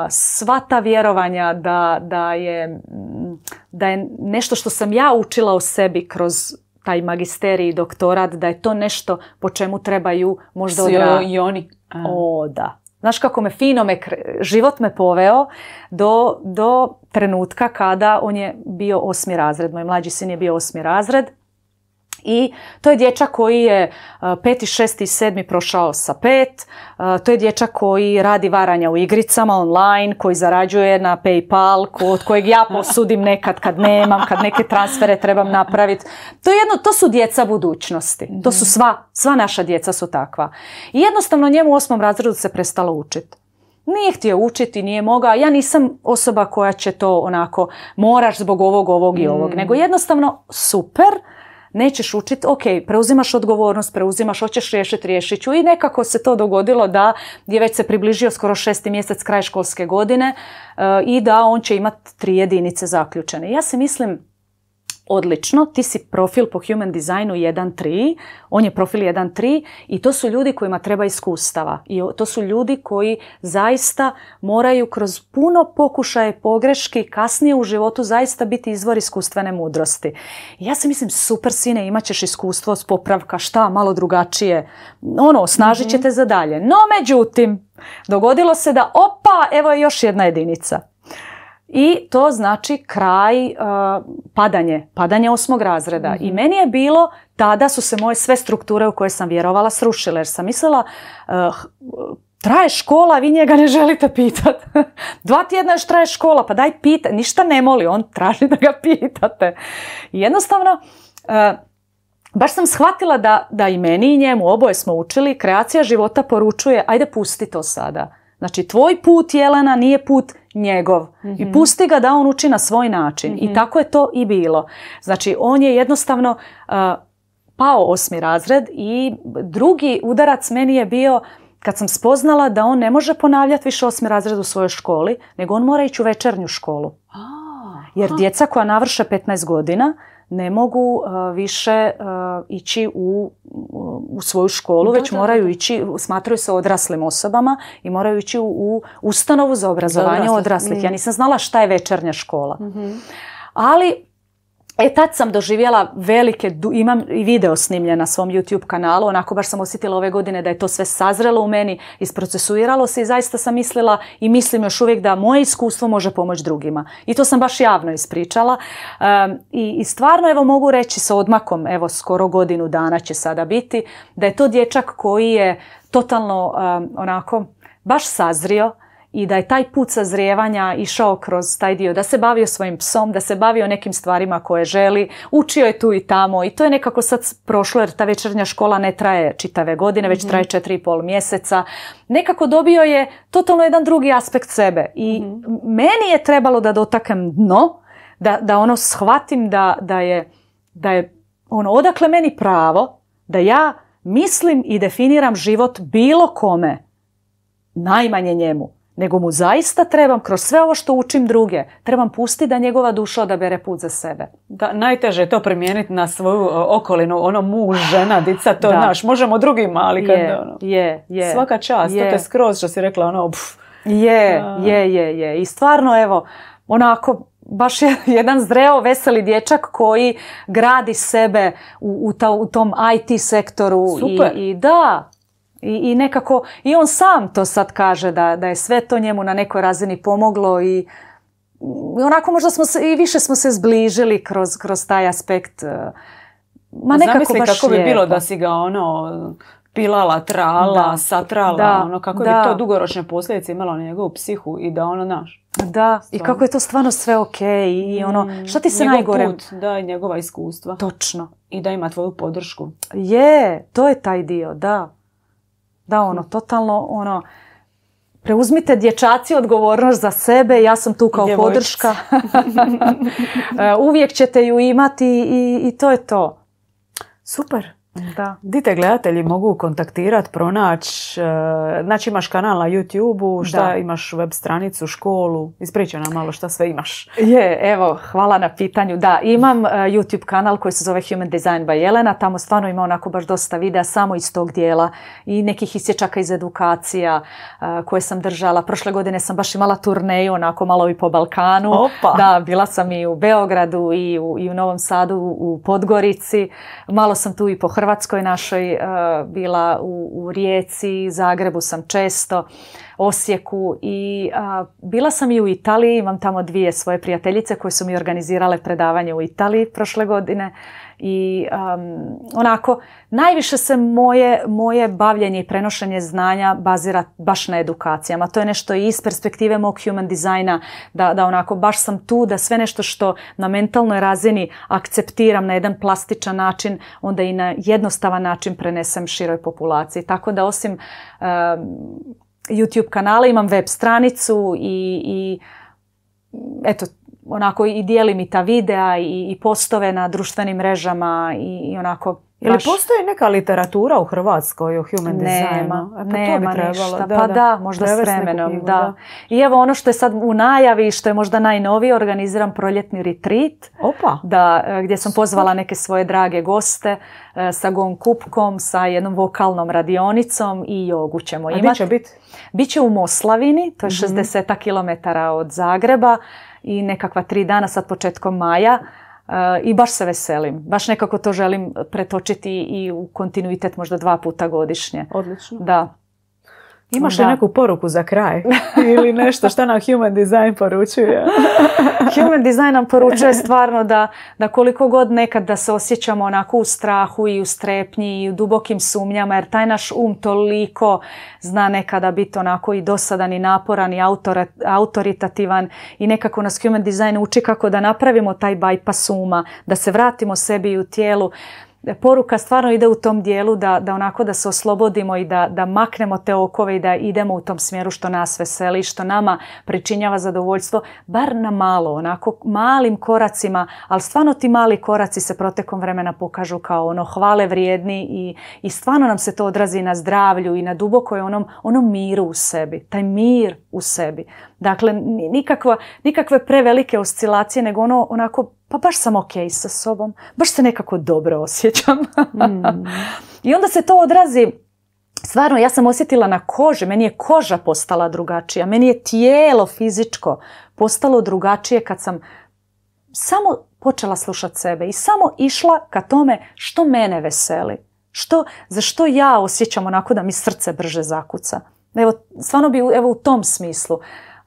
Speaker 2: sva ta vjerovanja da, da, je, da je nešto što sam ja učila o sebi kroz taj magisterij i doktorat, da je to nešto po čemu trebaju možda i oni. O, da. Znaš kako me fino, me, život me poveo do, do trenutka kada on je bio osmi razred. Moj mlađi sin je bio osmi razred i to je dječak koji je e, peti, šesti i sedmi prošao sa pet. E, to je dječak koji radi varanja u igricama online, koji zarađuje na Paypal, od kojeg ja posudim nekad kad nemam, kad neke transfere trebam napraviti. To, je jedno, to su djeca budućnosti. To su sva, sva naša djeca su takva. I jednostavno njemu u osmom razredu se prestalo učiti. Nije htio učiti, nije mogao. Ja nisam osoba koja će to onako moraš zbog ovog, ovog i ovog. Mm. Nego jednostavno super, nećeš učiti, ok, preuzimaš odgovornost, preuzimaš, hoćeš riješiti, riješit ću. I nekako se to dogodilo da je već se približio skoro šesti mjesec kraj školske godine e, i da on će imati tri jedinice zaključene. Ja se mislim, odlično, ti si profil po human designu 1.3, on je profil 1.3 i to su ljudi kojima treba iskustava. I to su ljudi koji zaista moraju kroz puno pokušaja i pogreški kasnije u životu zaista biti izvor iskustvene mudrosti. ja se mislim, super sine, imat ćeš iskustvo s popravka, šta, malo drugačije, ono, osnažit mhm. ćete mm za dalje. No, međutim, dogodilo se da, opa, evo je još jedna jedinica i to znači kraj uh, padanje, padanje osmog razreda. I mhm. meni je bilo, tada su se moje sve strukture u koje sam vjerovala srušile, jer sam mislila, uh, traje škola, vi njega ne želite pitat. Dva tjedna još traje škola, pa daj pita, ništa ne moli, on traži da ga pitate. I jednostavno, uh, baš sam shvatila da, da i meni i njemu, oboje smo učili, kreacija života poručuje, ajde pusti to sada. Znači, tvoj put, Jelena, nije put njegov i mhm. pusti ga da on uči na svoj način i mhm. tako je to i bilo. Znači on je jednostavno pao osmi razred i drugi udarac meni je bio kad sam spoznala da on ne može ponavljati više osmi razred u svojoj školi, nego on mora ići u večernju školu. Jer djeca koja navrše 15 godina ne mogu e, više e, ići u, u svoju školu, već moraju ići, smatraju se odraslim osobama i moraju ići u, ustanovu za obrazovanje odraslih. Ja mm. nisam znala šta je večernja škola. Mhm. Ali E, tad sam doživjela velike, imam i video snimljen na svom YouTube kanalu, onako baš sam osjetila ove godine da je to sve sazrelo u meni, isprocesuiralo se i zaista sam mislila i mislim još uvijek da moje iskustvo može pomoći drugima. I to sam baš javno ispričala i, stvarno evo mogu reći sa odmakom, evo skoro godinu dana će sada biti, da je to dječak koji je totalno onako baš sazrio, i da je taj put sazrijevanja išao kroz taj dio, da se bavio svojim psom, da se bavio nekim stvarima koje želi, učio je tu i tamo i to je nekako sad prošlo jer ta večernja škola ne traje čitave godine, već mhm. traje četiri i pol mjeseca. Nekako dobio je totalno jedan drugi aspekt sebe i mhm. meni je trebalo da dotaknem dno, da, ono shvatim da, je, da je ono odakle meni pravo da ja mislim i definiram život bilo kome, najmanje njemu nego mu zaista trebam, kroz sve ovo što učim druge, trebam pustiti da njegova duša odabere put za sebe. Da, najteže
Speaker 1: je to primijeniti na svoju e, okolinu, ono muž, žena, dica, to da. naš, možemo drugima, ali kad je, ono,
Speaker 2: je, je, svaka čast, je. to te
Speaker 1: skroz što si rekla, ono, pff,
Speaker 2: je, je, je, je, i stvarno, evo, onako, baš je jedan zreo, veseli dječak koji gradi sebe u, u, tom IT sektoru. Super. I, I da, i, I, nekako, i on sam to sad kaže da, da je sve to njemu na nekoj razini pomoglo i onako možda smo se, i više smo se zbližili kroz, kroz taj aspekt. E, ma nekako Zamisli baš kako bi bilo da si
Speaker 1: ga ono pilala, trala, da. satrala, da. ono kako da. bi to dugoročne posljedice imalo na njegovu psihu i da ono
Speaker 2: naš. Da, i kako je to stvarno sve ok i ono, mm, šta ti se Njegov najgore... Put,
Speaker 1: da, i njegova iskustva. Točno. I da ima tvoju podršku.
Speaker 2: Je, to je taj dio, da. Da, ono, totalno, ono, preuzmite dječaci odgovornost za sebe, ja sam tu kao podrška. E, uvijek ćete ju imati i, i to je to. Super. Da.
Speaker 1: Di gledatelji mogu kontaktirati, pronaći? E, znači imaš kanal na YouTube-u, šta da. imaš web stranicu,
Speaker 2: školu? Ispričaj nam malo šta sve imaš. Je, evo, hvala na pitanju. Da, imam e, YouTube kanal koji se zove Human Design by Jelena. Tamo stvarno ima onako baš dosta videa samo iz tog dijela i nekih isječaka iz edukacija e, koje sam držala. Prošle godine sam baš imala turneju onako malo i po Balkanu. Opa. Da, bila sam i u Beogradu i u, i u Novom Sadu, u Podgorici. Malo sam tu i po Hrvatskoj našoj eh, bila u, u Rijeci, Zagrebu sam često. Osijeku i bila sam i u Italiji, imam tamo dvije svoje prijateljice koje su mi organizirale predavanje u Italiji prošle godine i onako najviše se moje, moje bavljenje i prenošenje znanja bazira baš na edukacijama. To je nešto i iz perspektive mog human dizajna da, da onako baš sam tu da sve nešto što na mentalnoj razini akceptiram na jedan plastičan način onda i na jednostavan način prenesem široj populaciji. Tako da osim YouTube kanala, imam web stranicu i, i eto, onako i dijelim i ta videa i, i postove na društvenim mrežama i, onako je postoji
Speaker 1: neka literatura u Hrvatskoj o human designu? Nema, e, pa to bi ništa. Da, pa da, možda s vremenom. da.
Speaker 2: I evo ono što je sad u najavi, što je možda najnovije, organiziram proljetni retreat. Opa! Da, e, gdje sam pozvala neke svoje drage goste e, sa Gon kupkom, sa jednom vokalnom radionicom i jogu ćemo imati. A će biti? Biće u Moslavini, to je mm-hmm. 60 km od Zagreba i nekakva tri dana sad početkom maja. E, I baš se veselim. Baš nekako to želim pretočiti i u kontinuitet možda dva puta godišnje. Odlično. Da. Imaš li neku poruku za
Speaker 1: kraj? Ili nešto što nam Human Design poručuje?
Speaker 2: human Design nam poručuje stvarno da, koliko god nekad da se osjećamo onako u strahu i u strepnji i u dubokim sumnjama, jer taj naš um toliko zna nekada biti onako i dosadan i naporan i autoritativan i nekako nas Human Design uči kako da napravimo taj bypass uma, da se vratimo sebi i u tijelu poruka stvarno ide u tom dijelu da, da onako da se oslobodimo i da, da maknemo te okove i da idemo u tom smjeru što nas veseli, što nama pričinjava zadovoljstvo, bar na malo, onako malim koracima, ali stvarno ti mali koraci se protekom vremena pokažu kao ono hvale vrijedni i, i stvarno nam se to odrazi na zdravlju i na dubokoj onom, onom miru u sebi, taj mir u sebi. Dakle, nikakva, nikakve prevelike oscilacije, nego ono onako, pa baš sam ok sa sobom, baš se nekako dobro osjećam. Mm. I onda se to odrazi Stvarno, ja sam osjetila na koži, meni je koža postala drugačija, meni je tijelo fizičko postalo drugačije kad sam samo počela slušati sebe i samo išla ka tome što mene veseli, što, za što ja osjećam onako da mi srce brže zakuca. Evo, stvarno bi evo, u tom smislu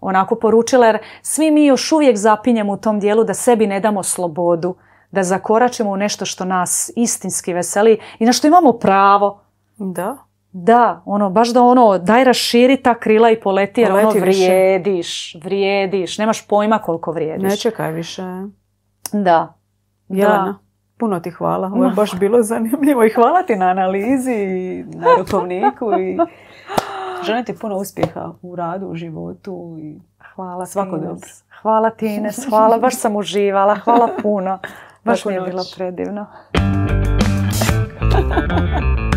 Speaker 2: onako poručila jer svi mi još uvijek zapinjemo u tom dijelu da sebi ne damo slobodu, da zakoračimo u nešto što nas istinski veseli i na što imamo pravo. Da. Da, ono, baš da ono, daj raširi ta krila i poleti jer ono vrijediš, vrijediš, nemaš pojma koliko vrijediš. Ne čekaj više. Da. Ja,
Speaker 1: puno ti hvala. Ovo je baš bilo zanimljivo i hvala ti na analizi i
Speaker 2: na rukovniku
Speaker 1: i Želim ti puno uspjeha u radu, u životu i hvala
Speaker 2: svako dobro. Hvala Tines, hvala, baš sam uživala, hvala puno. Baš mi je bilo predivno.